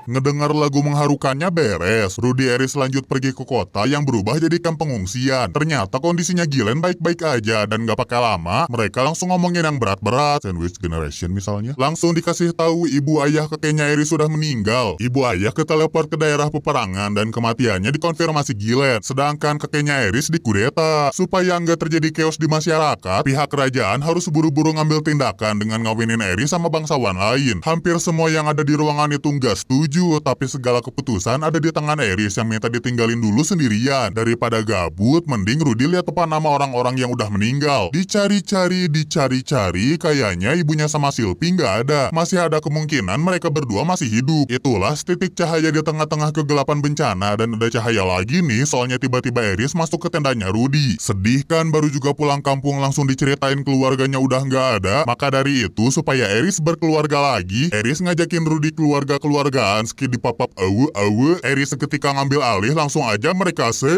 Speaker 1: Ngedengar lagu mengharukannya beres, Rudy Eris lanjut pergi ke kota yang berubah jadi kamp pengungsian. Ternyata kondisinya Gilen baik-baik aja dan gak pakai lama, mereka langsung ngomongin yang berat-berat, sandwich generation misalnya. Langsung dikasih tahu ibu ayah kakeknya Eris sudah meninggal. Ibu ayah keteleport ke daerah peperangan dan kematiannya dikonfirmasi Gilen. Sedangkan kakeknya Eris dikudeta. Supaya nggak terjadi chaos di masyarakat, pihak kerajaan harus buru-buru ngambil tindakan dengan ngawinin Eris sama bangsawan lain. Hampir semua yang ada di ruangan itu nggak setuju setuju, tapi segala keputusan ada di tangan Eris yang minta ditinggalin dulu sendirian. Daripada gabut, mending Rudy lihat tepat nama orang-orang yang udah meninggal. Dicari-cari, dicari-cari, kayaknya ibunya sama Silpi nggak ada. Masih ada kemungkinan mereka berdua masih hidup. Itulah titik cahaya di tengah-tengah kegelapan bencana dan ada cahaya lagi nih soalnya tiba-tiba Eris masuk ke tendanya Rudy. Sedih kan baru juga pulang kampung langsung diceritain keluarganya udah nggak ada. Maka dari itu supaya Eris berkeluarga lagi, Eris ngajakin Rudy keluarga-keluargaan di papap awu-awu, Eri seketika ngambil alih langsung aja mereka se...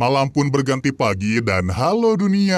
Speaker 1: Malam pun berganti pagi dan halo dunia.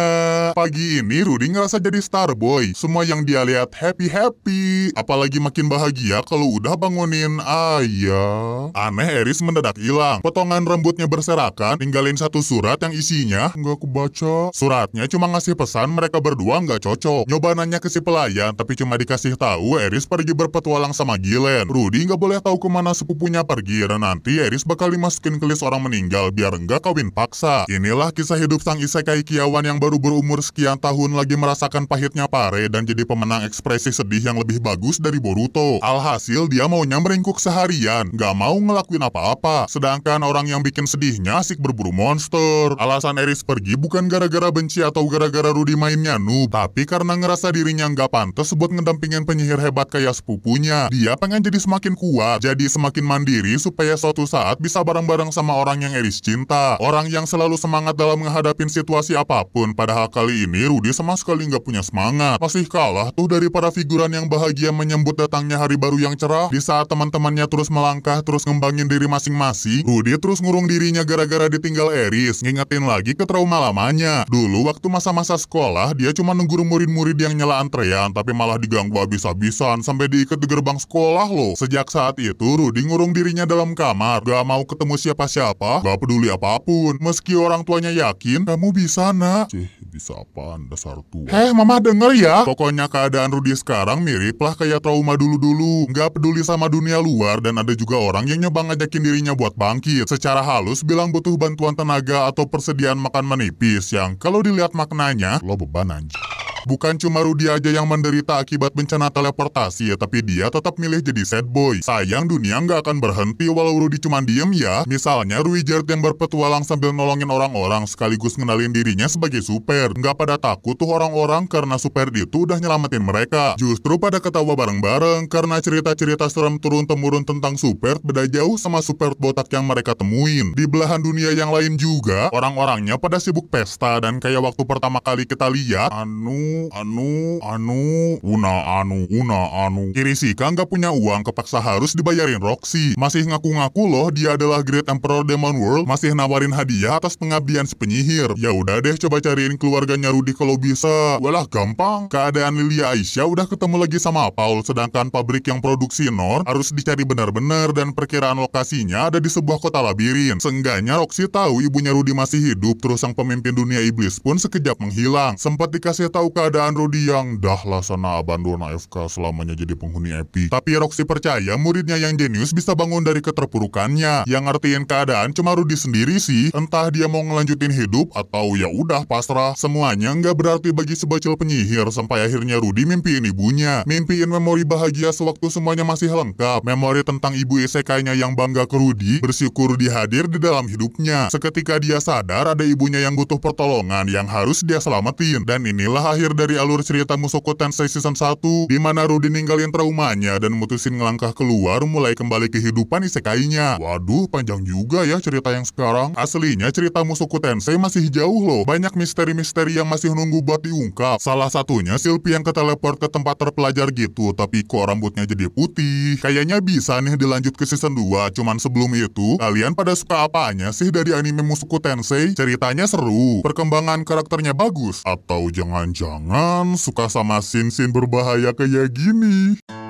Speaker 1: Pagi ini Rudy ngerasa jadi starboy. Semua yang dia lihat happy-happy. Apalagi makin bahagia kalau udah bangunin ayah. Aneh Eris mendadak hilang. Potongan rambutnya berserakan, tinggalin satu surat yang isinya nggak baca Suratnya cuma ngasih pesan mereka berdua nggak cocok. Nyoba nanya ke si pelayan, tapi cuma dikasih tahu Eris pergi berpetualang sama Gilen. Rudy nggak boleh tahu kemana sepupunya pergi, dan nanti Eris bakal dimasukin ke list orang meninggal biar nggak kawin pak Inilah kisah hidup sang isekai Kiawan yang baru berumur sekian tahun lagi merasakan pahitnya pare dan jadi pemenang ekspresi sedih yang lebih bagus dari Boruto. Alhasil dia maunya meringkuk seharian, gak mau ngelakuin apa-apa. Sedangkan orang yang bikin sedihnya asik berburu monster. Alasan Eris pergi bukan gara-gara benci atau gara-gara Rudy mainnya noob, tapi karena ngerasa dirinya nggak pantas buat ngedampingin penyihir hebat kayak sepupunya. Dia pengen jadi semakin kuat, jadi semakin mandiri supaya suatu saat bisa bareng-bareng sama orang yang Eris cinta. Orang yang selalu semangat dalam menghadapi situasi apapun. Padahal kali ini Rudy sama sekali nggak punya semangat. Masih kalah tuh dari para figuran yang bahagia menyambut datangnya hari baru yang cerah. Di saat teman-temannya terus melangkah, terus ngembangin diri masing-masing, Rudy terus ngurung dirinya gara-gara ditinggal Eris. Ngingetin lagi ke trauma lamanya. Dulu waktu masa-masa sekolah, dia cuma nunggu murid-murid yang nyala antrean, tapi malah diganggu habis-habisan sampai diikat di gerbang sekolah loh. Sejak saat itu, Rudy ngurung dirinya dalam kamar, gak mau ketemu siapa-siapa, gak peduli apapun. Meski orang tuanya yakin, kamu bisa, nak. Cih, bisa apaan dasar tua. Eh, mama denger ya. Pokoknya keadaan Rudy sekarang mirip lah kayak trauma dulu-dulu. Nggak peduli sama dunia luar dan ada juga orang yang nyoba ngajakin dirinya buat bangkit. Secara halus bilang butuh bantuan tenaga atau persediaan makan menipis yang kalau dilihat maknanya, lo beban anjir. Bukan cuma Rudy aja yang menderita akibat bencana teleportasi ya, tapi dia tetap milih jadi sad boy. Sayang dunia nggak akan berhenti walau Rudy cuma diem ya. Misalnya Ruijard yang berpetualang sambil nolongin orang-orang sekaligus ngenalin dirinya sebagai super. Nggak pada takut tuh orang-orang karena super itu udah nyelamatin mereka. Justru pada ketawa bareng-bareng karena cerita-cerita serem turun-temurun tentang super beda jauh sama super botak yang mereka temuin. Di belahan dunia yang lain juga, orang-orangnya pada sibuk pesta dan kayak waktu pertama kali kita lihat, anu anu, anu, anu, una anu, una anu. Kirisika nggak punya uang kepaksa harus dibayarin Roxy. Masih ngaku-ngaku loh dia adalah Great Emperor Demon World, masih nawarin hadiah atas pengabdian si penyihir. Ya udah deh coba cariin keluarganya Rudy kalau bisa. Walah gampang. Keadaan Lilia Aisyah udah ketemu lagi sama Paul, sedangkan pabrik yang produksi Nor harus dicari benar-benar dan perkiraan lokasinya ada di sebuah kota labirin. Seenggaknya Roxy tahu ibunya Rudy masih hidup, terus sang pemimpin dunia iblis pun sekejap menghilang. Sempat dikasih tahu ke keadaan Rudy yang dah laksana abandon AFK selamanya jadi penghuni Epic. Tapi Roxy percaya muridnya yang jenius bisa bangun dari keterpurukannya. Yang ngertiin keadaan cuma Rudy sendiri sih. Entah dia mau ngelanjutin hidup atau ya udah pasrah. Semuanya nggak berarti bagi sebacil penyihir sampai akhirnya Rudi mimpiin ibunya. Mimpiin memori bahagia sewaktu semuanya masih lengkap. Memori tentang ibu isekainya yang bangga ke Rudy bersyukur dihadir di dalam hidupnya. Seketika dia sadar ada ibunya yang butuh pertolongan yang harus dia selamatin. Dan inilah akhir akhir dari alur cerita Musoko Tensei Season 1, di mana Rudy ninggalin traumanya dan mutusin ngelangkah keluar mulai kembali kehidupan isekainya. Waduh, panjang juga ya cerita yang sekarang. Aslinya cerita Musoko Tensei masih jauh loh. Banyak misteri-misteri yang masih nunggu buat diungkap. Salah satunya Silpi yang keteleport ke tempat terpelajar gitu, tapi kok rambutnya jadi putih. Kayaknya bisa nih dilanjut ke season 2, cuman sebelum itu, kalian pada suka apanya sih dari anime Musoko Tensei? Ceritanya seru, perkembangan karakternya bagus, atau jangan-jangan Jangan suka sama sin-sin berbahaya kayak gini.